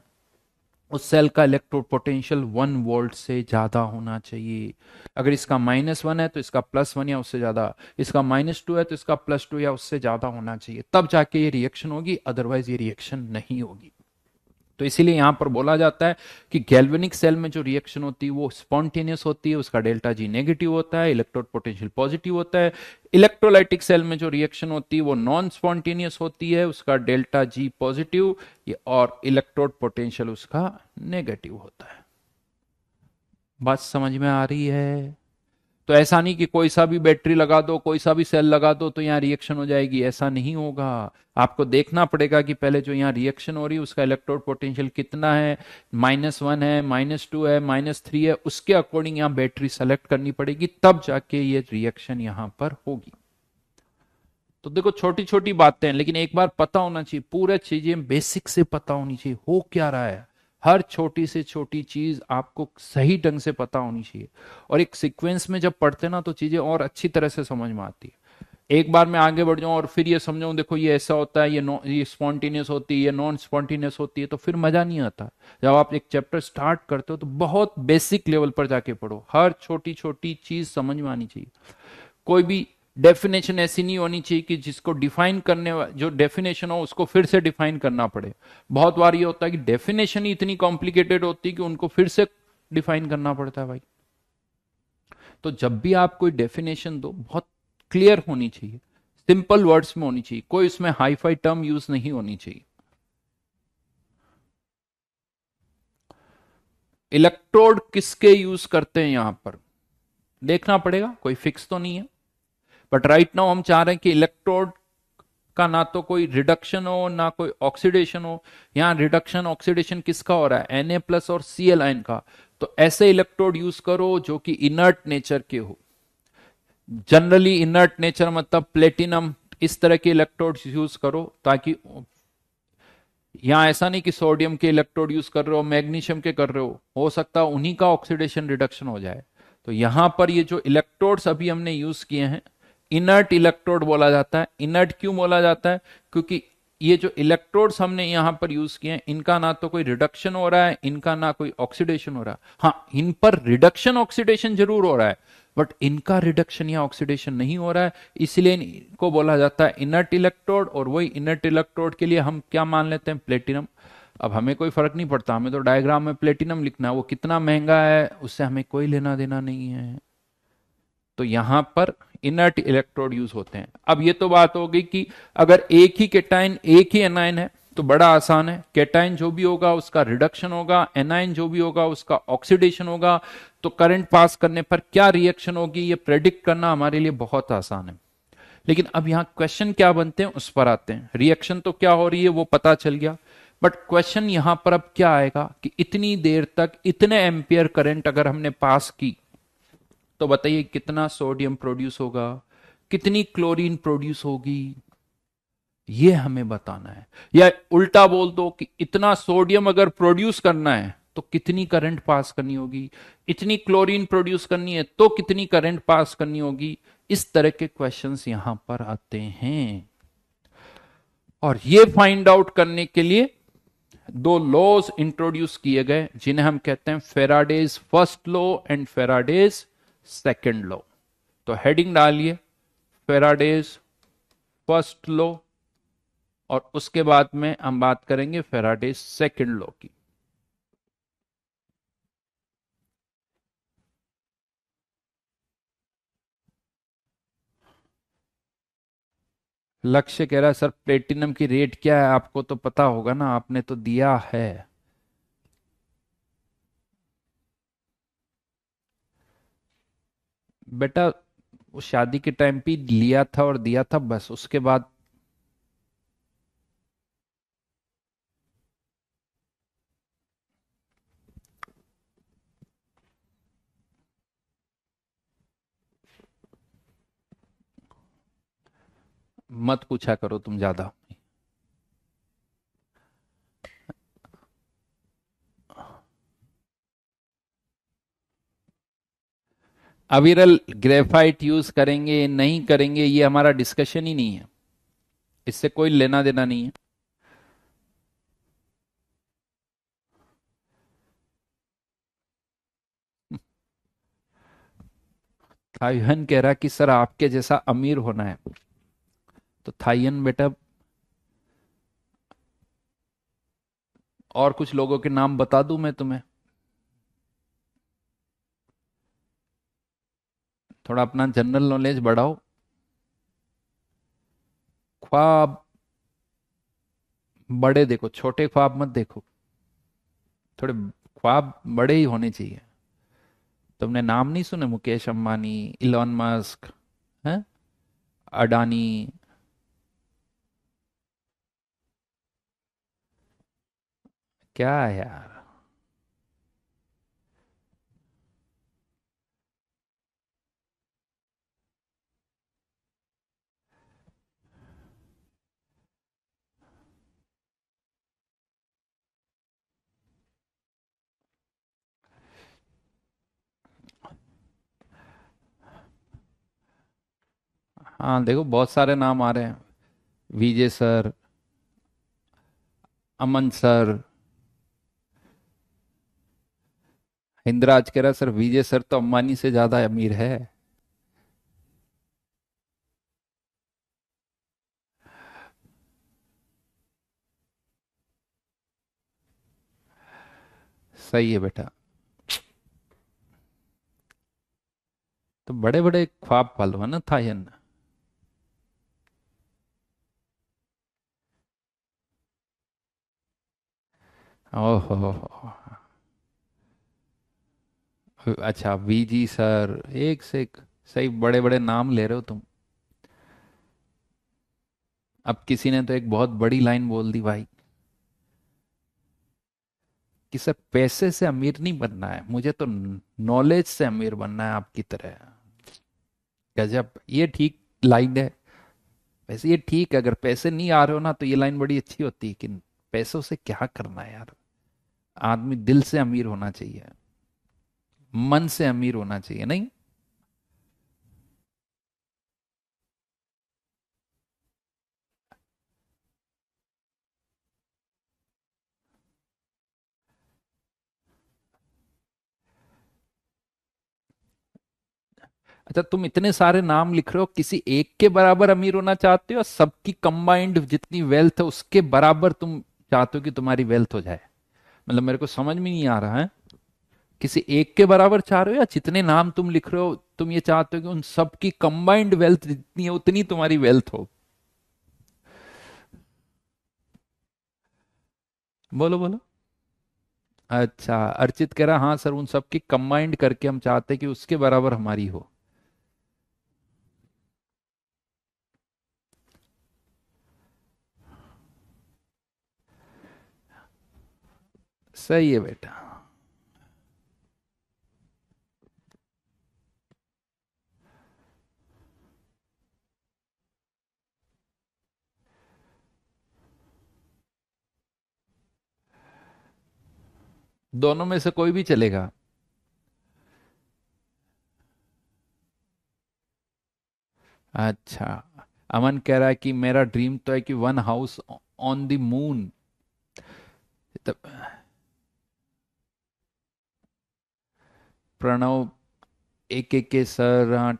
उस सेल का इलेक्ट्रोड पोटेंशियल वन वोल्ट से ज़्यादा होना चाहिए अगर इसका माइनस वन है तो इसका प्लस वन या उससे ज़्यादा इसका माइनस टू है तो इसका प्लस टू या उससे ज़्यादा होना चाहिए तब जाके ये रिएक्शन होगी अदरवाइज ये रिएक्शन नहीं होगी तो इसीलिए यहां पर बोला जाता है कि गैल्वेनिक सेल में जो रिएक्शन होती है वो स्पॉन्टेनियस होती है उसका डेल्टा जी नेगेटिव होता है इलेक्ट्रोड पोटेंशियल पॉजिटिव होता है इलेक्ट्रोलाइटिक सेल में जो रिएक्शन होती है वो नॉन स्पॉन्टेनियस होती है उसका डेल्टा जी पॉजिटिव और इलेक्ट्रोड पोटेंशियल उसका नेगेटिव होता है बात समझ में आ रही है तो ऐसा नहीं कि कोई सा भी बैटरी लगा दो कोई सा भी सेल लगा दो तो यहाँ रिएक्शन हो जाएगी ऐसा नहीं होगा आपको देखना पड़ेगा कि पहले जो यहाँ रिएक्शन हो रही है उसका इलेक्ट्रोड पोटेंशियल कितना है माइनस वन है माइनस टू है माइनस थ्री है उसके अकॉर्डिंग यहाँ बैटरी सेलेक्ट करनी पड़ेगी तब जाके ये रिएक्शन यहाँ पर होगी तो देखो छोटी छोटी बातें हैं लेकिन एक बार पता होना चाहिए पूरा चीजें बेसिक से पता होनी चाहिए हो क्या रहा है हर छोटी से छोटी चीज आपको सही ढंग से पता होनी चाहिए और एक सीक्वेंस में जब पढ़ते ना तो चीजें और अच्छी तरह से समझ में आती है एक बार मैं आगे बढ़ जाऊं और फिर ये समझाऊं देखो ये ऐसा होता है ये नो ये स्पॉन्टीन्यूस होती है ये नॉन स्पॉन्टीन्यूस होती है तो फिर मजा नहीं आता जब आप एक चैप्टर स्टार्ट करते हो तो बहुत बेसिक लेवल पर जाके पढ़ो हर छोटी छोटी चीज समझ में आनी चाहिए कोई भी डेफिनेशन ऐसी नहीं होनी चाहिए कि जिसको डिफाइन करने जो डेफिनेशन हो उसको फिर से डिफाइन करना पड़े बहुत बार ये होता है कि डेफिनेशन ही इतनी कॉम्प्लिकेटेड होती है कि उनको फिर से डिफाइन करना पड़ता है भाई तो जब भी आप कोई डेफिनेशन दो बहुत क्लियर होनी चाहिए सिंपल वर्ड्स में होनी चाहिए कोई उसमें हाई फाई टर्म यूज नहीं होनी चाहिए इलेक्ट्रोड किसके यूज करते हैं यहां पर देखना पड़ेगा कोई फिक्स तो नहीं है बट राइट नाउ हम चाह रहे हैं कि इलेक्ट्रोड का ना तो कोई रिडक्शन हो ना कोई ऑक्सीडेशन हो यहाँ रिडक्शन ऑक्सीडेशन किसका हो रहा है एन ए प्लस और सी एल आइन का तो ऐसे इलेक्ट्रोड यूज करो जो कि इनर्ट नेचर के हो जनरली इनर्ट नेचर मतलब प्लेटिनम इस तरह के इलेक्ट्रोड यूज करो ताकि यहां ऐसा नहीं कि सोडियम के इलेक्ट्रोड यूज कर रहे हो मैग्नीशियम के कर रहे हो हो सकता है उन्हीं का ऑक्सीडेशन रिडक्शन हो जाए तो यहां पर ये जो इलेक्ट्रोड्स अभी हमने यूज किए हैं इनर्ट इलेक्ट्रोड बोला जाता है इनर्ट क्यों बोला जाता है क्योंकि ये जो इलेक्ट्रोड्स हमने यहां पर यूज किए हैं इनका ना तो कोई रिडक्शन हो रहा है इनका ना कोई ऑक्सीडेशन हो रहा है हाँ इन पर रिडक्शन ऑक्सीडेशन जरूर हो रहा है बट इनका रिडक्शन या ऑक्सीडेशन नहीं हो रहा है इसलिए इनको बोला जाता है इनर्ट इलेक्ट्रोड और वही इनर्ट इलेक्ट्रोड के लिए हम क्या मान लेते हैं प्लेटिनम अब हमें कोई फर्क नहीं पड़ता हमें तो डायग्राम में प्लेटिनम लिखना है वो कितना महंगा है उससे हमें कोई लेना देना नहीं है तो यहां पर इनर्ट इलेक्ट्रोड यूज होते हैं अब ये तो बात हो गई कि अगर एक ही केटाइन एक ही एनाइन है तो बड़ा आसान है केटाइन जो भी होगा उसका रिडक्शन होगा एनाइन जो भी होगा उसका ऑक्सीडेशन होगा तो करंट पास करने पर क्या रिएक्शन होगी ये प्रेडिक्ट करना हमारे लिए बहुत आसान है लेकिन अब यहां क्वेश्चन क्या बनते हैं उस पर आते हैं रिएक्शन तो क्या हो रही है वो पता चल गया बट क्वेश्चन यहां पर अब क्या आएगा कि इतनी देर तक इतने एम्पियर करंट अगर हमने पास की तो बताइए कितना सोडियम प्रोड्यूस होगा कितनी क्लोरीन प्रोड्यूस होगी ये हमें बताना है या उल्टा बोल दो कि इतना सोडियम अगर प्रोड्यूस करना है तो कितनी करंट पास करनी होगी इतनी क्लोरीन प्रोड्यूस करनी है तो कितनी करंट पास करनी होगी इस तरह के क्वेश्चंस यहां पर आते हैं और ये फाइंड आउट करने के लिए दो लॉज इंट्रोड्यूस किए गए जिन्हें हम कहते हैं Faraday's first law and Faraday's second law तो हेडिंग डालिए फेराडेज फर्स्ट लॉ और उसके बाद में हम बात करेंगे फेराडेज सेकेंड लॉ की लक्ष्य कह रहा है सर प्लेटिनम की रेट क्या है आपको तो पता होगा ना आपने तो दिया है बेटा उस शादी के टाइम पे लिया था और दिया था बस उसके बाद मत पूछा करो तुम ज्यादा अविरल ग्रेफाइट यूज करेंगे नहीं करेंगे ये हमारा डिस्कशन ही नहीं है इससे कोई लेना देना नहीं है थाईहन कह रहा कि सर आपके जैसा अमीर होना है तो थाईहन बेटा और कुछ लोगों के नाम बता दूं मैं तुम्हें थोड़ा अपना जनरल नॉलेज बढ़ाओ ख्वाब बड़े देखो छोटे ख्वाब मत देखो थोड़े ख्वाब बड़े ही होने चाहिए तुमने नाम नहीं सुने मुकेश अंबानी इलॉन मस्क है अडानी क्या यार हाँ देखो बहुत सारे नाम आ रहे हैं विजय सर अमन सर इंदिराज कह रहा सर विजय सर तो अम्बानी से ज्यादा अमीर है सही है बेटा तो बड़े बड़े ख्वाब है ना था ना ओहो अच्छा वीजी सर एक से एक सही बड़े बड़े नाम ले रहे हो तुम अब किसी ने तो एक बहुत बड़ी लाइन बोल दी भाई कि सर पैसे से अमीर नहीं बनना है मुझे तो नॉलेज से अमीर बनना है आपकी तरह गजब ये ठीक लाइन है वैसे ये ठीक है अगर पैसे नहीं आ रहे हो ना तो ये लाइन बड़ी अच्छी होती है कि पैसों से क्या करना है यार आदमी दिल से अमीर होना चाहिए मन से अमीर होना चाहिए नहीं अच्छा तुम इतने सारे नाम लिख रहे हो किसी एक के बराबर अमीर होना चाहते हो सबकी कंबाइंड जितनी वेल्थ है उसके बराबर तुम चाहते हो कि तुम्हारी वेल्थ हो जाए मतलब मेरे को समझ में नहीं आ रहा है किसी एक के बराबर चाह रहे हो या जितने नाम तुम लिख रहे हो तुम ये चाहते हो कि उन सबकी कंबाइंड वेल्थ जितनी है उतनी तुम्हारी वेल्थ हो बोलो बोलो अच्छा अर्चित कह रहा हाँ सर उन सबकी कंबाइंड करके हम चाहते हैं कि उसके बराबर हमारी हो सही है बेटा दोनों में से कोई भी चलेगा अच्छा अमन कह रहा है कि मेरा ड्रीम तो है कि one house on the moon तब प्रणव ए के के सर हाँ,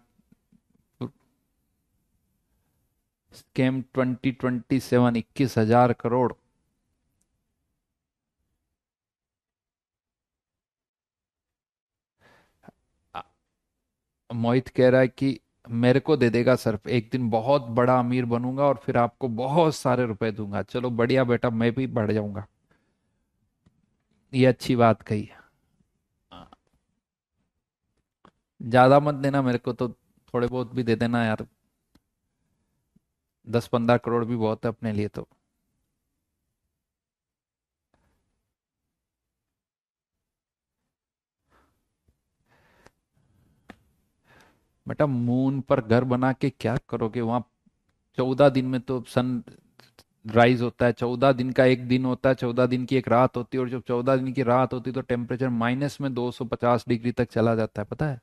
स्कैम ट्वेंटी ट्वेंटी सेवन इक्कीस हजार करोड़ मोहित कह रहा है कि मेरे को दे देगा सर एक दिन बहुत बड़ा अमीर बनूंगा और फिर आपको बहुत सारे रुपए दूंगा चलो बढ़िया बेटा मैं भी बढ़ जाऊंगा ये अच्छी बात कही है ज़्यादा मत देना मेरे को तो थोड़े बहुत भी दे देना यार दस पंद्रह करोड़ भी बहुत है अपने लिए तो बेटा मून पर घर बना के क्या करोगे वहां चौदह दिन में तो सन राइज होता है चौदह दिन का एक दिन होता है चौदह दिन की एक रात होती है और जब चौदह दिन की रात होती है तो टेम्परेचर माइनस में दो सौ पचास डिग्री तक चला जाता है पता है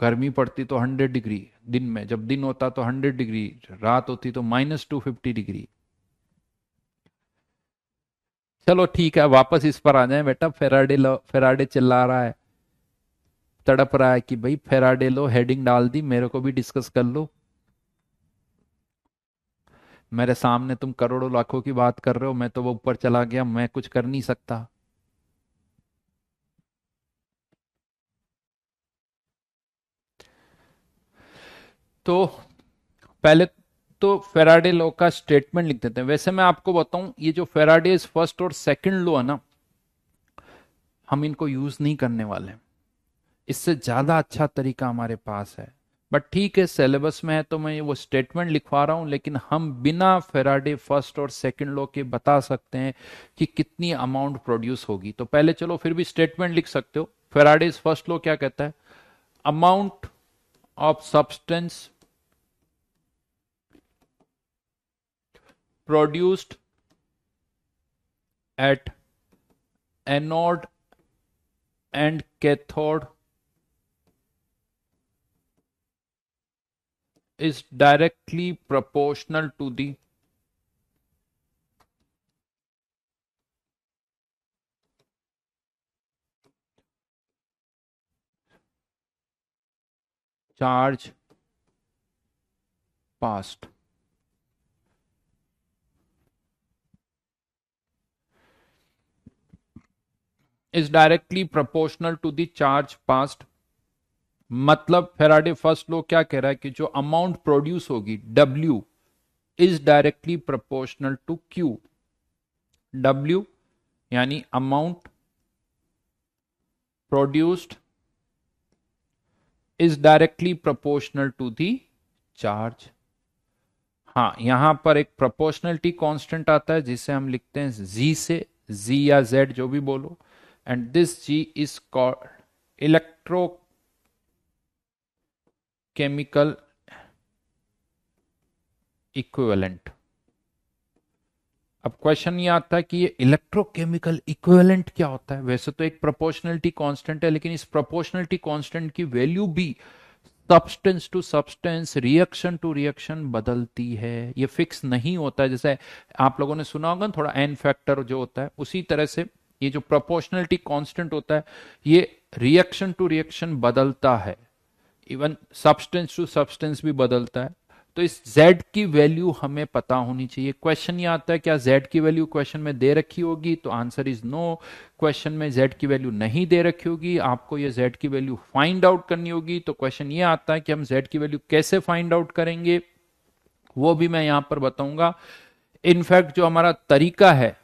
गर्मी पड़ती तो 100 डिग्री दिन में जब दिन होता तो 100 डिग्री रात होती तो माइनस टू फिफ्टी डिग्री चलो ठीक है वापस इस पर आ जाए बेटा फेराडे लो फेराडे चिल्ला रहा है तड़प रहा है कि भाई फेराडे लो हेडिंग डाल दी मेरे को भी डिस्कस कर लो मेरे सामने तुम करोड़ों लाखों की बात कर रहे हो मैं तो वो ऊपर चला गया मैं कुछ कर नहीं सकता तो पहले तो फेराडे लॉ का स्टेटमेंट लिख देते हैं वैसे मैं आपको बताऊं ये जो फेराडेज फर्स्ट और सेकंड लॉ है ना हम इनको यूज नहीं करने वाले इससे ज्यादा अच्छा तरीका हमारे पास है बट ठीक है सिलेबस में है तो मैं वो स्टेटमेंट लिखवा रहा हूं लेकिन हम बिना फेराडे फर्स्ट और सेकंड लॉ के बता सकते हैं कि कितनी अमाउंट प्रोड्यूस होगी तो पहले चलो फिर भी स्टेटमेंट लिख सकते हो फेराडेज फर्स्ट लॉ क्या कहता है amount of substance produced at anode and cathode is directly proportional to the charge passed. Is directly proportional to the charge passed मतलब फेराडे फर्स्ट लो क्या कह रहा है कि जो अमाउंट प्रोड्यूस होगी W is directly proportional to Q W यानी amount produced is directly proportional to the charge हाँ यहां पर एक प्रोपोर्शनलिटी कांस्टेंट आता है जिसे हम लिखते हैं Z से Z या Z जो भी बोलो and this G is called electrochemical equivalent अब क्वेश्चन ये आता है कि ये इलेक्ट्रोकेमिकल इक्विवेलेंट क्या होता है वैसे तो एक प्रोपोर्शनलिटी कांस्टेंट है लेकिन इस प्रोपोर्शनलिटी कांस्टेंट की वैल्यू भी substance to substance reaction to reaction बदलती है ये फिक्स नहीं होता है जैसे आप लोगों ने सुना होगा थोड़ा एन फैक्टर जो होता है उसी तरह से ये जो प्रोपोर्शनलिटी कांस्टेंट होता है ये रिएक्शन टू रिएक्शन बदलता है इवन सब्सटेंस टू सब्सटेंस भी बदलता है तो इस z की वैल्यू हमें पता होनी चाहिए क्वेश्चन ये आता है क्या z की वैल्यू क्वेश्चन में दे रखी होगी तो आंसर इज नो क्वेश्चन में z की वैल्यू नहीं दे रखी होगी आपको ये z की वैल्यू फाइंड आउट करनी होगी तो क्वेश्चन ये आता है कि हम z की वैल्यू कैसे फाइंड आउट करेंगे वो भी मैं यहां पर बताऊंगा इनफैक्ट जो हमारा तरीका है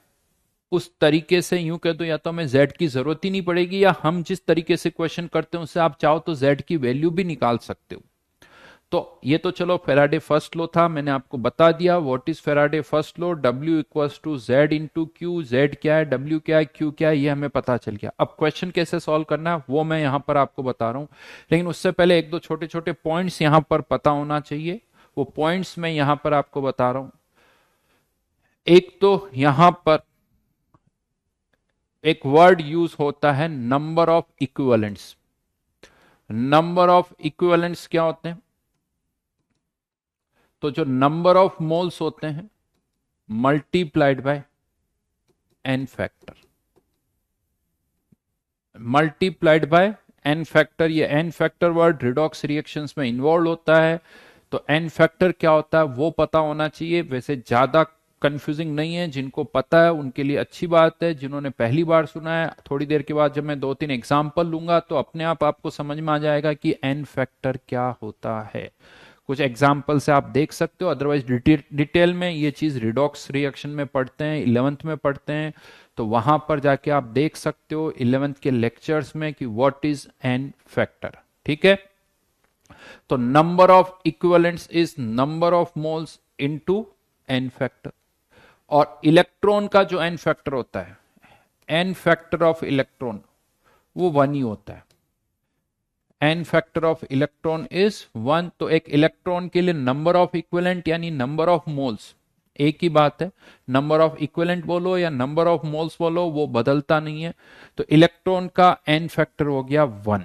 उस तरीके से यूं कह दो या तो हमें जेड की जरूरत ही नहीं पड़ेगी या हम जिस तरीके से क्वेश्चन करते हैं उससे आप चाहो तो जेड की वैल्यू भी निकाल सकते हो तो ये तो चलो फेराडे फर्स्ट लो था मैंने आपको बता दिया what is Faraday first law W equals to Z into Q Z क्या है डब्ल्यू क्या है क्यू क्या है ये हमें पता चल गया अब क्वेश्चन कैसे सॉल्व करना है वो मैं यहां पर आपको बता रहा हूं लेकिन उससे पहले एक दो छोटे छोटे पॉइंट्स यहां पर पता होना चाहिए वो पॉइंट्स मैं यहां पर आपको बता रहा हूं एक तो यहां पर एक वर्ड यूज होता है number of equivalents number of equivalents क्या होते हैं तो जो नंबर ऑफ मोल्स होते हैं multiplied by N factor multiplied by N factor ये N factor word redox reactions में इन्वॉल्व होता है तो एन फैक्टर क्या होता है वो पता होना चाहिए वैसे ज्यादा कंफ्यूजिंग नहीं है जिनको पता है उनके लिए अच्छी बात है जिन्होंने पहली बार सुना है थोड़ी देर के बाद जब मैं दो तीन एग्जाम्पल लूंगा तो अपने आप आपको समझ में आ जाएगा कि एन फैक्टर क्या होता है कुछ एग्जाम्पल से आप देख सकते हो अदरवाइज डिटेल में ये चीज रिडॉक्स रिएक्शन में पढ़ते हैं इलेवंथ में पढ़ते हैं तो वहां पर जाके आप देख सकते हो इलेवेंथ के लेक्चर्स में कि वॉट इज एन फैक्टर ठीक है तो number of equivalents is number of moles to N factor और इलेक्ट्रॉन का जो एन फैक्टर होता है एन फैक्टर ऑफ इलेक्ट्रॉन वो वन ही होता है N factor of electron is one तो एक इलेक्ट्रॉन के लिए नंबर ऑफ इक्वेलेंट यानी नंबर ऑफ मोल्स एक ही बात है नंबर ऑफ इक्वेलेंट बोलो या नंबर ऑफ मोल्स बोलो वो बदलता नहीं है तो इलेक्ट्रॉन का एन फैक्टर हो गया वन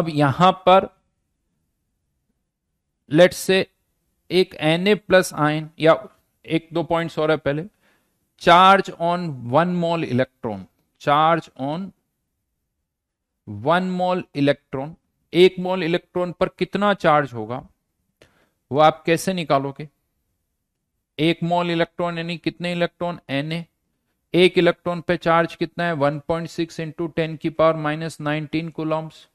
अब यहां पर लेट से एक एन ए प्लस आयन या एक दो पॉइंट्स और है पहले charge on one mole electron charge on one mole electron एक मोल इलेक्ट्रॉन पर कितना चार्ज होगा वो आप कैसे निकालोगे एक मोल इलेक्ट्रॉन यानी कितने इलेक्ट्रॉन एन ए एक इलेक्ट्रॉन पे चार्ज कितना है 1.6 पॉइंट सिक्स इंटू टेन की पावर माइनस नाइनटीन कोलॉम्स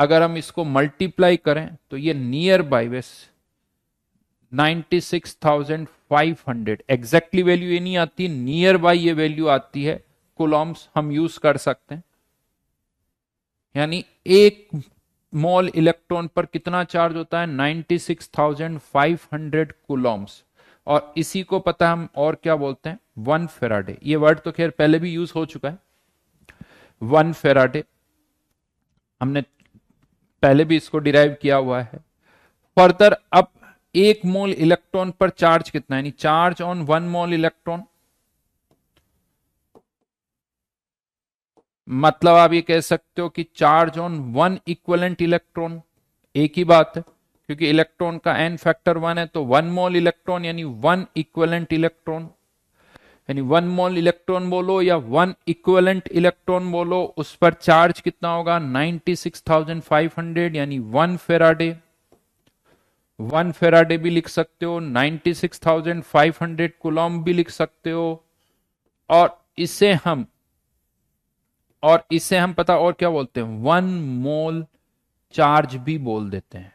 अगर हम इसको मल्टीप्लाई करें तो ये नियर बाय वैसे 96,500 एग्जैक्टली वैल्यू ये नहीं आती नियर बाय ये वैल्यू आती है कोलॉम्स हम यूज कर सकते हैं यानी एक मॉल इलेक्ट्रॉन पर कितना चार्ज होता है 96,500 कुलॉम्स और इसी को पता हम और क्या बोलते हैं वन फेराडे ये वर्ड तो खैर पहले भी यूज हो चुका है वन फेराडे हमने पहले भी इसको डिराइव किया हुआ है फर्दर अब एक मोल इलेक्ट्रॉन पर चार्ज कितना यानी charge on one mole electron मतलब आप ये कह सकते हो कि charge on one equivalent electron एक ही बात है क्योंकि इलेक्ट्रॉन का एन फैक्टर वन है तो वन मोल इलेक्ट्रॉन यानी वन इक्वलेंट इलेक्ट्रॉन यानी वन मोल इलेक्ट्रॉन बोलो या वन इक्वलेंट इलेक्ट्रॉन बोलो उस पर चार्ज कितना होगा ninety six thousand five hundred यानी वन फेराडे वन फेराडे भी लिख सकते हो 96,500 कुलम भी लिख सकते हो और इसे हम और इसे हम पता और क्या बोलते हैं वन मोल चार्ज भी बोल देते हैं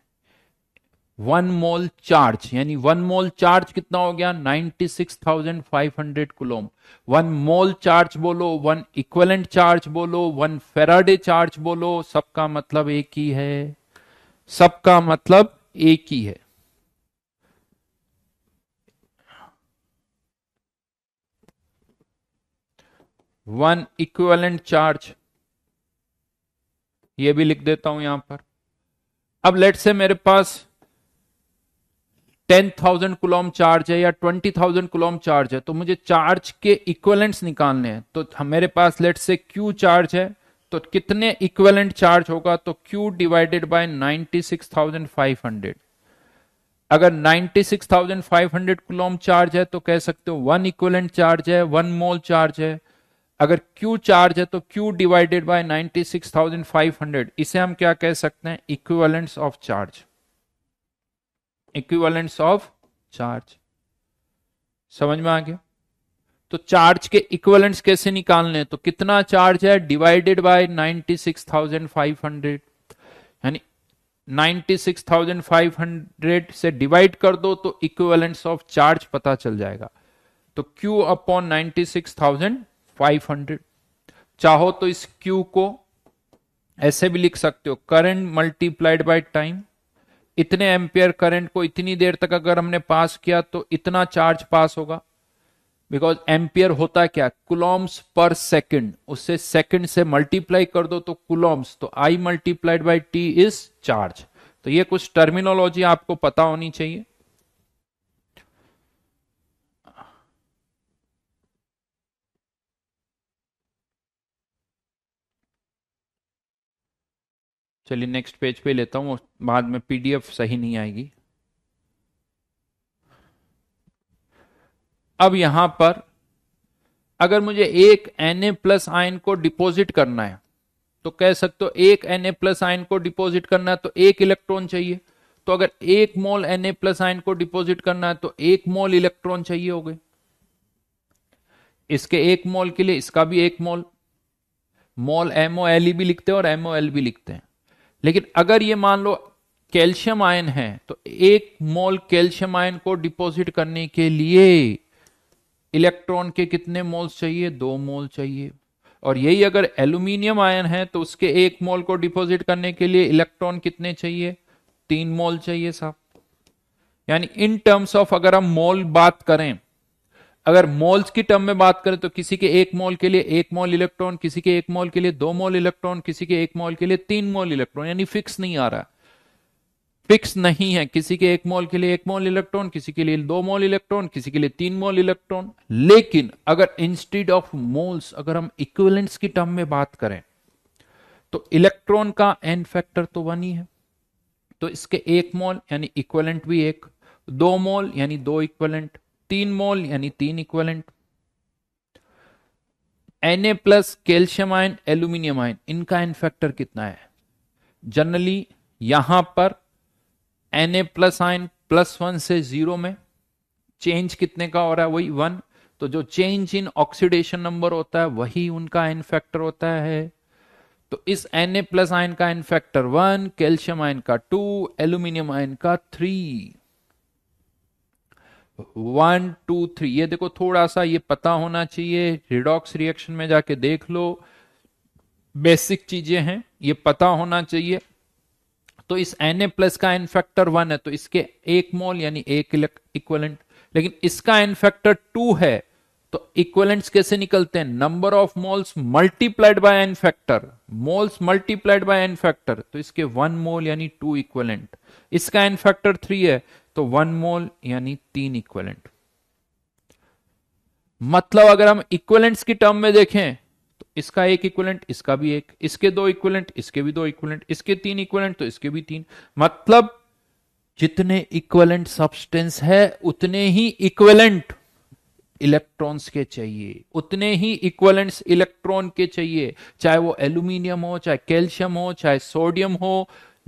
वन मोल चार्ज यानी वन मोल चार्ज कितना हो गया 96,500 कुलोम वन मोल चार्ज बोलो वन इक्वलेंट चार्ज बोलो वन फेराडे चार्ज बोलो सबका मतलब एक ही है सबका मतलब एक ही है वन इक्विवेलेंट चार्ज ये भी लिख देता हूं यहां पर अब लेट से मेरे पास टेन थाउजेंड कुलोम चार्ज है या ट्वेंटी थाउजेंड कुलोम चार्ज है तो मुझे चार्ज के इक्वलेंट्स निकालने हैं तो मेरे पास लेट से क्यू चार्ज है तो कितने इक्वेलेंट चार्ज होगा तो Q डिवाइडेड बाय 96,500 अगर 96,500 कुलोम चार्ज है तो कह सकते हो वन इक्वेलेंट चार्ज है वन मोल चार्ज है अगर Q चार्ज है तो Q डिवाइडेड बाय 96,500 इसे हम क्या कह सकते हैं equivalents of charge equivalents of charge समझ में आ गया तो चार्ज के इक्वलेंट्स कैसे निकालने तो कितना चार्ज है डिवाइडेड बाय 96,500 यानी 96,500 से डिवाइड कर दो तो इक्वलेंट्स ऑफ चार्ज पता चल जाएगा तो Q अपॉन 96,500 चाहो तो इस Q को ऐसे भी लिख सकते हो करंट मल्टीप्लाइड बाय टाइम इतने एम्पियर करंट को इतनी देर तक अगर हमने पास किया तो इतना चार्ज पास होगा बिकॉज एम्पियर होता क्या कुलॉम्स पर सेकेंड उससे सेकेंड से मल्टीप्लाई कर दो तो कुलॉम्स तो I multiplied by T is charge तो ये कुछ टर्मिनोलॉजी आपको पता होनी चाहिए चलिए नेक्स्ट पेज पे लेता हूँ बाद में पीडीएफ सही नहीं आएगी अब यहां पर अगर मुझे एक एन ए प्लस आयन को डिपॉजिट करना है तो कह सकते हो एक एन ए प्लस आयन को डिपॉजिट करना है तो एक इलेक्ट्रॉन चाहिए तो अगर एक mole N A plus ion को डिपॉजिट करना है तो एक मोल इलेक्ट्रॉन चाहिए हो गए इसके एक मोल के लिए इसका भी एक मोल मोल एमओ एल भी लिखते हैं और एमओ एल भी लिखते हैं लेकिन अगर ये मान लो कैल्शियम आयन है तो एक मोल कैल्शियम आयन को डिपॉजिट करने के लिए इलेक्ट्रॉन के कितने मोल्स चाहिए दो मोल चाहिए और यही अगर एल्यूमिनियम आयन है तो उसके एक मोल को डिपॉजिट करने के लिए इलेक्ट्रॉन कितने चाहिए तीन मोल चाहिए साहब यानी इन टर्म्स ऑफ अगर हम मोल बात करें अगर मोल्स की टर्म में बात करें तो किसी के एक मोल के लिए एक मोल इलेक्ट्रॉन किसी के एक मोल के लिए दो मोल इलेक्ट्रॉन किसी के एक मोल के लिए तीन मोल इलेक्ट्रॉन यानी फिक्स नहीं आ रहा फिक्स नहीं है किसी के एक मोल के लिए एक मोल इलेक्ट्रॉन किसी के लिए दो मोल इलेक्ट्रॉन किसी के लिए तीन मोल इलेक्ट्रॉन लेकिन अगर इंस्टीड ऑफ मोल्स अगर हम इक्विवेलेंस की टर्म में बात करें तो इलेक्ट्रॉन का एन फैक्टर तो वन ही है तो इसके एक मोल यानी इक्वलेंट भी एक दो मोल यानी दो इक्वलेंट तीन मोल यानी तीन equivalent N plus calcium ion aluminium ion इनका एन फैक्टर कितना है जनरली यहां पर N A plus ion plus one से जीरो में चेंज कितने का हो रहा है वही वन तो जो चेंज इन ऑक्सीडेशन नंबर होता है वही उनका एन फैक्टर होता है तो इस एन ए प्लस आइन का N factor one calcium ion का टू एल्यूमिनियम आइन का थ्री वन टू थ्री ये देखो थोड़ा सा ये पता होना चाहिए रिडॉक्स रिएक्शन में जाके देख लो बेसिक चीजें हैं ये पता होना चाहिए तो इस एन ए प्लस का एन फैक्टर वन है तो इसके एक मोल यानी एक इक्वलेंट लेकिन इसका एन फैक्टर टू है तो इक्वलेंट्स कैसे निकलते हैं number of moles multiplied by N factor moles multiplied by N factor तो इसके वन मोल यानी टू इक्वलेंट इसका एन फैक्टर थ्री है तो वन मोल यानी तीन इक्वलेंट मतलब अगर हम इक्वलेंट्स की टर्म में देखें इसका एक इक्वलेंट इसका भी एक इसके दो इक्वलेंट इसके भी दो इक्वलेंट इसके तीन इक्वलेंट तो इसके भी तीन मतलब जितने इक्वलेंट सब्सटेंस है उतने ही इक्वलेंट इलेक्ट्रॉन्स के चाहिए उतने ही इक्वलेंट्स इलेक्ट्रॉन के चाहिए चाहे वो एल्यूमिनियम हो चाहे कैल्शियम हो चाहे सोडियम हो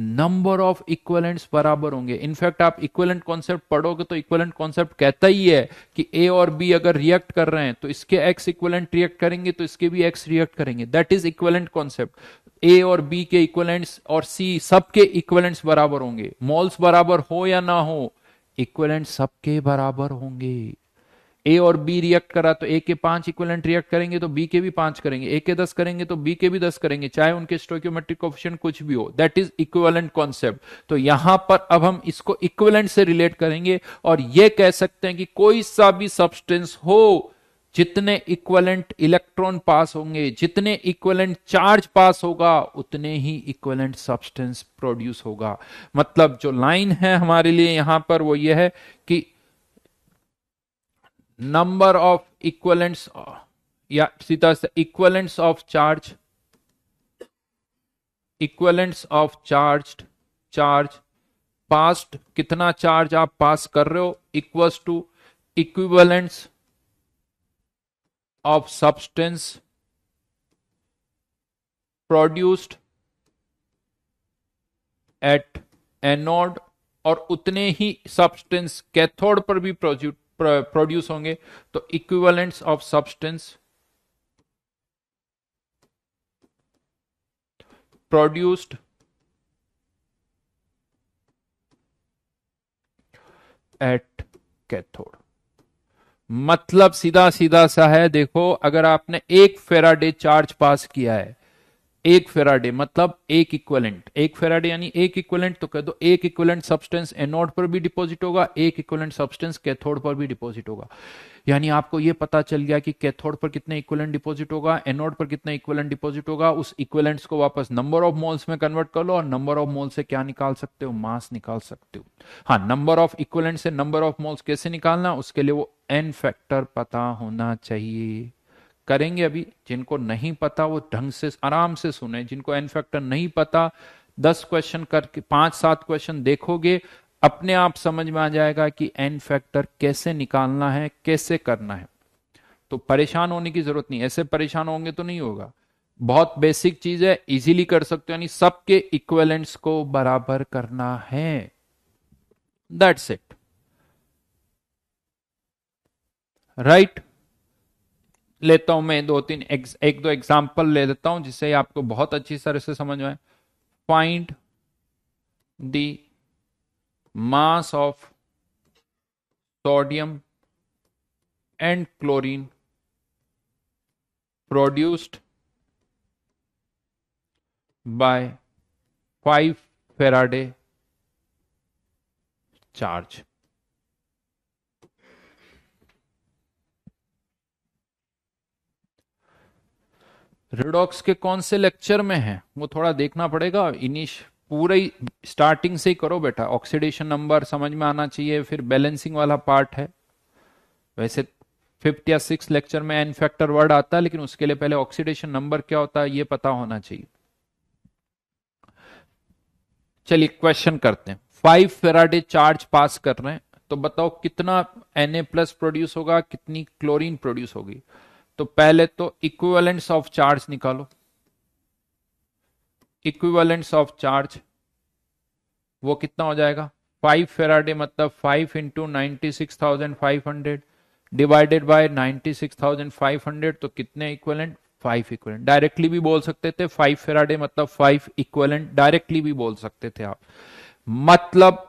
नंबर ऑफ इक्वेलेंट्स बराबर होंगे इनफैक्ट आप इक्वलेंट कॉन्सेप्ट पढ़ोगे तो इक्वलेंट कॉन्सेप्ट कहता ही है कि ए और बी अगर रिएक्ट कर रहे हैं तो इसके एक्स इक्वलेंट रिएक्ट करेंगे तो इसके भी एक्स रिएक्ट करेंगे that is equivalent concept A और बी के इक्वलेंट्स और सी सबके इक्वलेंट्स बराबर होंगे मॉल्स बराबर हो या ना हो इक्वलेंट सबके बराबर होंगे ए और बी रिएक्ट करा तो ए के पांच इक्वलेंट रिएक्ट करेंगे तो बी के भी पांच करेंगे ए के दस करेंगे तो बी के भी दस करेंगे चाहे उनके स्टोक्योमेट्रिक ऑप्शन कुछ भी हो दैट इज इक्वलेंट कॉन्सेप्ट तो यहां पर अब हम इसको इक्वलेंट से रिलेट करेंगे और यह कह सकते हैं कि कोई सा भी सब्सटेंस हो जितने इक्वलेंट इलेक्ट्रॉन पास होंगे जितने इक्वलेंट चार्ज पास होगा उतने ही इक्वलेंट सब्सटेंस प्रोड्यूस होगा मतलब जो लाइन है हमारे लिए यहां पर वो ये है कि नंबर ऑफ इक्वलेंट्स या इसी तरह से equivalents of charge equivalents of charge charge passed कितना चार्ज आप पास कर रहे हो equals to equivalents of substance produced at anode और उतने ही सब्सटेंस कैथोड पर भी प्रोड्यूट प्रोड्यूस होंगे तो equivalents of substance produced at cathode मतलब सीधा सीधा सा है देखो अगर आपने एक फेराडे चार्ज पास किया है एक फेराडे मतलब एक इक्वलेंट एक फेराडे यानी एक इक्वलेंट तो कह दो एक इक्वलेंट सब्सटेंस एनोड पर भी डिपॉजिट होगा एक इक्वलेंट सब्सटेंस कैथोड पर भी डिपॉजिट होगा यानी आपको यह पता चल गया कि कैथोड पर कितने इक्वलेंट डिपॉजिट होगा एनोड पर कितने इक्वलेंट डिपॉजिट होगा उस इक्वलेंट्स को वापस नंबर ऑफ मोल्स में कन्वर्ट कर लो और नंबर ऑफ मोल से क्या निकाल सकते हो मास निकाल सकते हो हाँ नंबर ऑफ इक्वलेंट से नंबर ऑफ मोल्स कैसे निकालना उसके लिए वो एन फैक्टर पता होना चाहिए करेंगे अभी जिनको नहीं पता वो ढंग से आराम से सुने जिनको एन फैक्टर नहीं पता दस क्वेश्चन करके पांच सात क्वेश्चन देखोगे अपने आप समझ में आ जाएगा कि एन फैक्टर कैसे निकालना है कैसे करना है तो परेशान होने की जरूरत नहीं ऐसे परेशान होंगे तो नहीं होगा बहुत बेसिक चीज है इजीली कर सकते हो यानी सबके इक्वेलेंट्स को बराबर करना है दैट्स इट राइट लेता हूं मैं दो तीन एक दो एग्जाम्पल ले देता हूं जिससे आपको बहुत अच्छी तरह से समझ में find the mass of sodium and chlorine produced by five Faraday charge redox के कौन से लेक्चर में है वो थोड़ा देखना पड़ेगा इनिश पूरे ही स्टार्टिंग से ही करो बेटा ऑक्सीडेशन नंबर समझ में आना चाहिए फिर बैलेंसिंग वाला पार्ट है वैसे फिफ्थ या सिक्स लेक्चर में एन फैक्टर वर्ड आता है लेकिन उसके लिए पहले ऑक्सीडेशन नंबर क्या होता है ये पता होना चाहिए चलिए क्वेश्चन करते हैं फाइव फेराडे चार्ज पास कर रहे हैं तो बताओ कितना एन प्लस प्रोड्यूस होगा कितनी क्लोरीन प्रोड्यूस होगी तो पहले तो इक्विवेलेंस ऑफ चार्ज निकालो इक्विवेलेंस ऑफ चार्ज वो कितना हो जाएगा फाइव फेराडे मतलब five into ninety six thousand five hundred divided by ninety six thousand five hundred तो कितने इक्वेलेंट फाइव इक्वेलेंट डायरेक्टली भी बोल सकते थे फाइव फेराडे मतलब फाइव इक्वेलेंट डायरेक्टली भी बोल सकते थे आप मतलब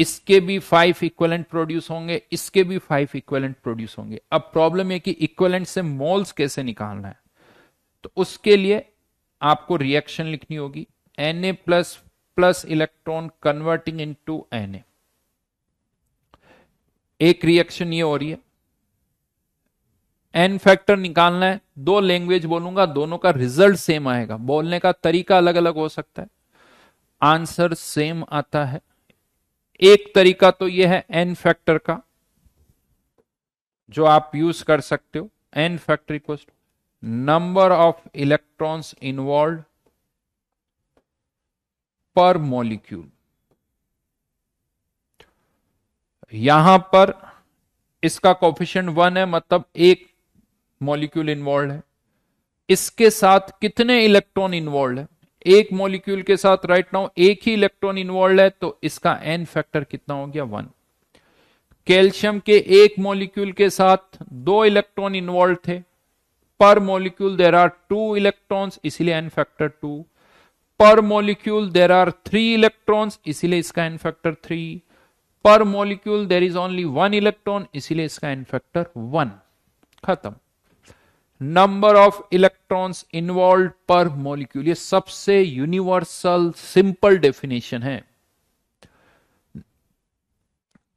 इसके भी फाइव इक्वलेंट प्रोड्यूस होंगे इसके भी फाइव इक्वलेंट प्रोड्यूस होंगे अब प्रॉब्लम यह कि इक्वलेंट से मोल्स कैसे निकालना है तो उसके लिए आपको रिएक्शन लिखनी होगी N A plus plus electron converting into N A एक रिएक्शन ये हो रही है एन फैक्टर निकालना है दो लैंग्वेज बोलूंगा दोनों का रिजल्ट सेम आएगा बोलने का तरीका अलग अलग हो सकता है आंसर सेम आता है एक तरीका तो यह है एन फैक्टर का जो आप यूज कर सकते हो N factor equal number of electrons involve per molecule यहां पर इसका कॉफिशियंट वन है मतलब एक मॉलिक्यूल इन्वॉल्व है इसके साथ कितने इलेक्ट्रॉन इन्वॉल्व है एक मॉलिक्यूल के साथ राइट नाउ एक ही इलेक्ट्रॉन इन्वॉल्व है तो इसका एन फैक्टर कितना हो गया वन कैल्शियम के एक मॉलिक्यूल के साथ दो इलेक्ट्रॉन इन्वॉल्व थे per molecule there are two electrons इसलिए N factor two per molecule there are three electrons इसलिए इसका N factor three per molecule there is only one electron इसीलिए इसका एन फैक्टर वन खत्म number of electrons involve per molecule ये सबसे universal simple definition है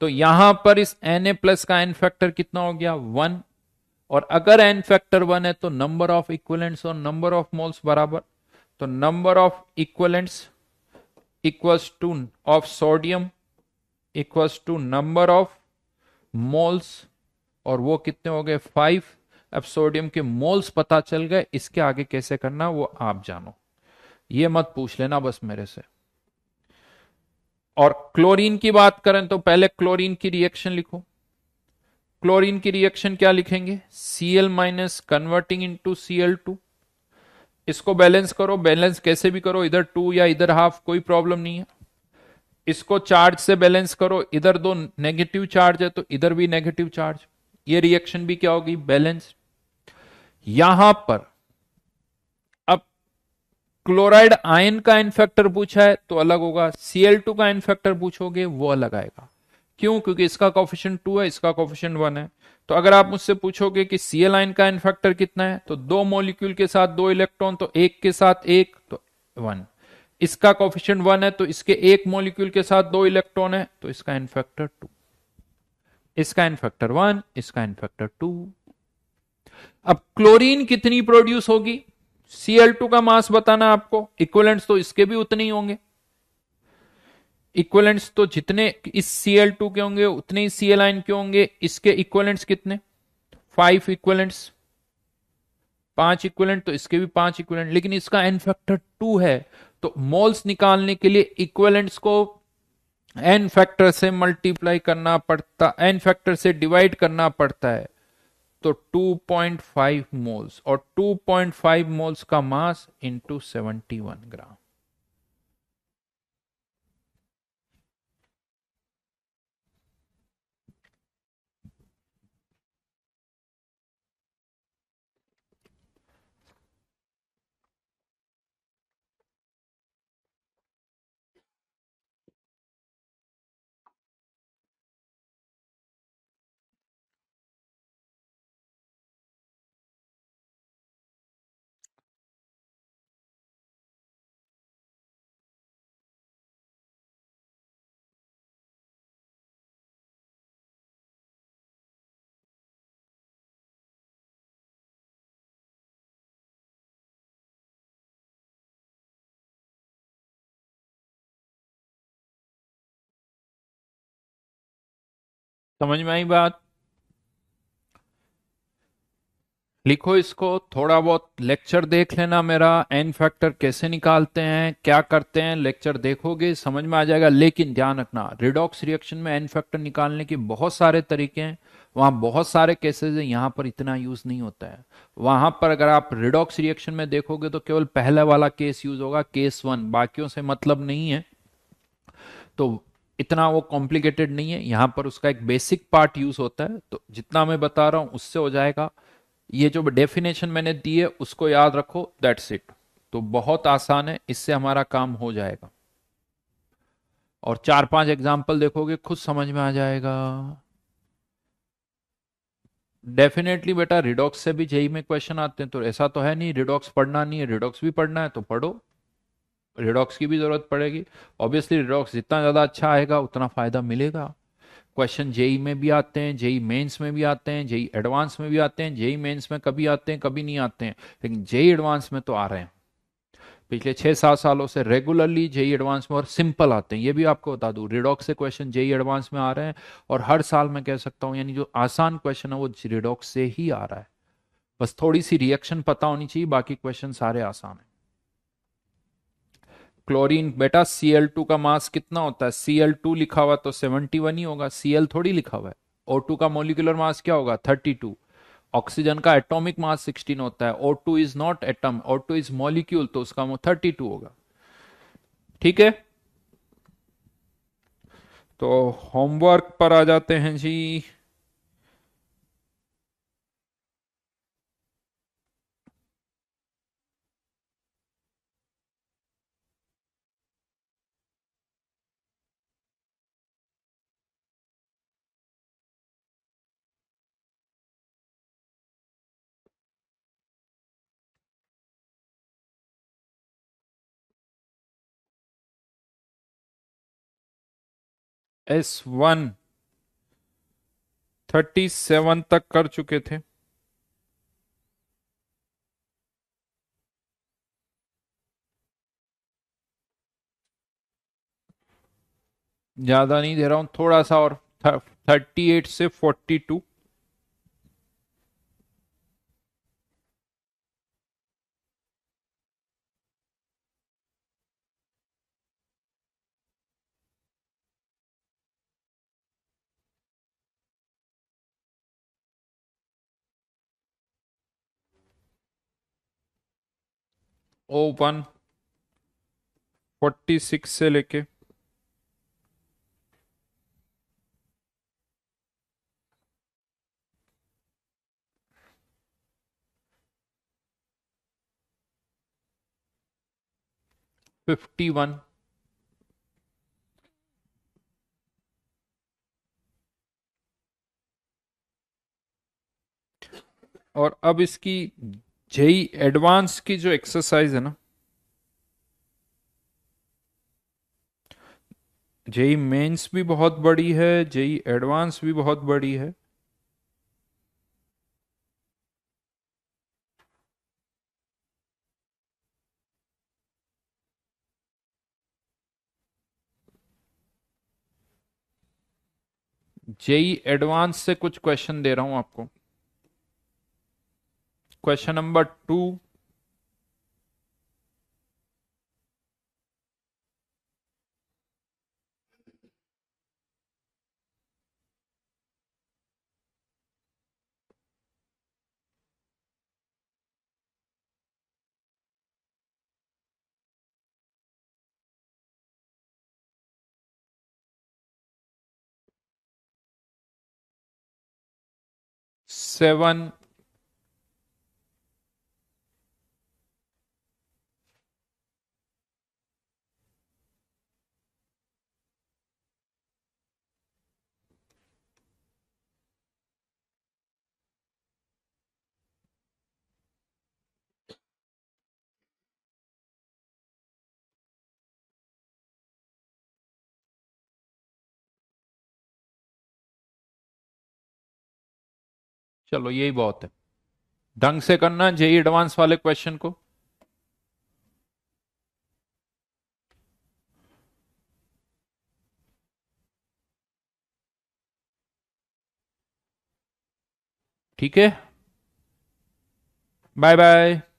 तो यहां पर इस एन ए प्लस का एन फैक्टर कितना हो गया वन और अगर एन फैक्टर वन है तो नंबर ऑफ इक्वलेंट्स और नंबर ऑफ मोल्स बराबर तो number of equivalents equals to of sodium equals to number of moles और वो कितने हो गए फाइव अब सोडियम के मोल्स पता चल गए इसके आगे कैसे करना वो आप जानो ये मत पूछ लेना बस मेरे से और क्लोरीन की बात करें तो पहले क्लोरीन की रिएक्शन लिखो क्लोरीन की रिएक्शन क्या लिखेंगे CL minus converting L two इसको बैलेंस करो बैलेंस कैसे भी करो इधर टू या इधर हाफ कोई प्रॉब्लम नहीं है इसको चार्ज से बैलेंस करो इधर दो नेगेटिव चार्ज है तो इधर भी नेगेटिव चार्ज ये रिएक्शन भी क्या होगी बैलेंस यहां पर अब क्लोराइड आयन का इन्फेक्टर पूछा है तो अलग होगा Cl2 का इन्फेक्टर पूछोगे वो अलग आएगा क्यों क्योंकि इसका कॉफिशन टू है इसका कॉफिशन वन है तो अगर आप मुझसे पूछोगे कि सीएल आइन का इन्फेक्टर कितना है तो दो मॉलिक्यूल के साथ दो इलेक्ट्रॉन तो एक के साथ एक तो वन इसका कॉफिशन वन है तो इसके एक मॉलिक्यूल के साथ दो इलेक्ट्रॉन है तो इसका इन्फेक्टर टू इसका इन्फेक्टर वन इसका इन्फेक्टर टू अब क्लोरीन कितनी प्रोड्यूस होगी Cl2 का मास बताना आपको इक्वलेंट्स तो इसके भी उतने ही होंगे इक्वलेंट्स तो जितने इस Cl2 के होंगे उतने ही सीएल आइन के होंगे इसके इक्वलेंट्स कितने फाइव इक्वलेंट्स पांच इक्वलेंट तो इसके भी पांच इक्वलेंट लेकिन इसका एन फैक्टर टू है तो मोल्स निकालने के लिए इक्वलेंट्स को एन फैक्टर से मल्टीप्लाई करना पड़ता एन फैक्टर से डिवाइड करना पड़ता है तो 2.5 मोल्स और 2.5 मोल्स का मास इंटू 71 ग्राम समझ में आई बात लिखो इसको थोड़ा बहुत लेक्चर देख लेना मेरा एन फैक्टर कैसे निकालते हैं क्या करते हैं लेक्चर देखोगे समझ में आ जाएगा लेकिन ध्यान रखना रिडॉक्स रिएक्शन में एन फैक्टर निकालने के बहुत सारे तरीके हैं वहां बहुत सारे केसेस हैं यहां पर इतना यूज नहीं होता है वहां पर अगर आप रिडॉक्स रिएक्शन में देखोगे तो केवल पहला वाला केस यूज होगा केस वन बाकियों से मतलब नहीं है तो इतना वो कॉम्प्लिकेटेड नहीं है यहाँ पर उसका एक बेसिक पार्ट यूज होता है तो जितना मैं बता रहा हूँ उससे हो जाएगा ये जो डेफिनेशन मैंने दी है उसको याद रखो दैट्स इट तो बहुत आसान है इससे हमारा काम हो जाएगा और चार पांच एग्जाम्पल देखोगे खुद समझ में आ जाएगा डेफिनेटली बेटा रिडॉक्स से भी जेई में क्वेश्चन आते हैं तो ऐसा तो है नहीं रिडॉक्स पढ़ना नहीं है रिडॉक्स भी पढ़ना है तो पढ़ो रिडॉक्स की भी ज़रूरत पड़ेगी ऑब्वियसली रिडॉक्स जितना ज़्यादा अच्छा आएगा उतना फ़ायदा मिलेगा क्वेश्चन जेई e में भी आते हैं जेई मेंस e में भी आते हैं जेई एडवांस e में भी आते हैं जेई मेंस में कभी आते हैं कभी नहीं आते हैं लेकिन जेई एडवांस में तो आ रहे हैं पिछले छः सात सालों से रेगुलरली जेई एडवांस में और सिंपल आते हैं ये भी आपको बता दू रिडॉक्स से क्वेश्चन जेई एडवांस में आ रहे हैं और हर साल मैं कह सकता हूँ यानी जो आसान क्वेश्चन है वो रिडॉक्स से ही आ रहा है बस थोड़ी सी रिएक्शन पता होनी चाहिए बाकी क्वेश्चन सारे आसान है क्लोरीन बेटा टू का मास कितना होता है टू लिखा हुआ तो सेवनटी वन ही होगा सीएल थोड़ी लिखा हुआ है ओ टू का मोलिकुलर मास क्या होगा थर्टी टू ऑक्सीजन का एटॉमिक मास सिक्सटीन होता है O two is not atom O two is molecule तो उसका थर्टी टू होगा ठीक है तो होमवर्क पर आ जाते हैं G S one thirty seven तक कर चुके थे ज्यादा नहीं दे रहा हूं थोड़ा सा और थर्टी एट से forty two O one forty six से लेके फिफ्टी वन और अब इसकी जेई एडवांस की जो एक्सरसाइज है ना जेई मेंस भी बहुत बड़ी है जेई एडवांस भी बहुत बड़ी है जेई एडवांस से कुछ क्वेश्चन दे रहा हूं आपको क्वेश्चन नंबर टू सेवन चलो यही बहुत है ढंग से करना जे एडवांस वाले क्वेश्चन को ठीक है बाय बाय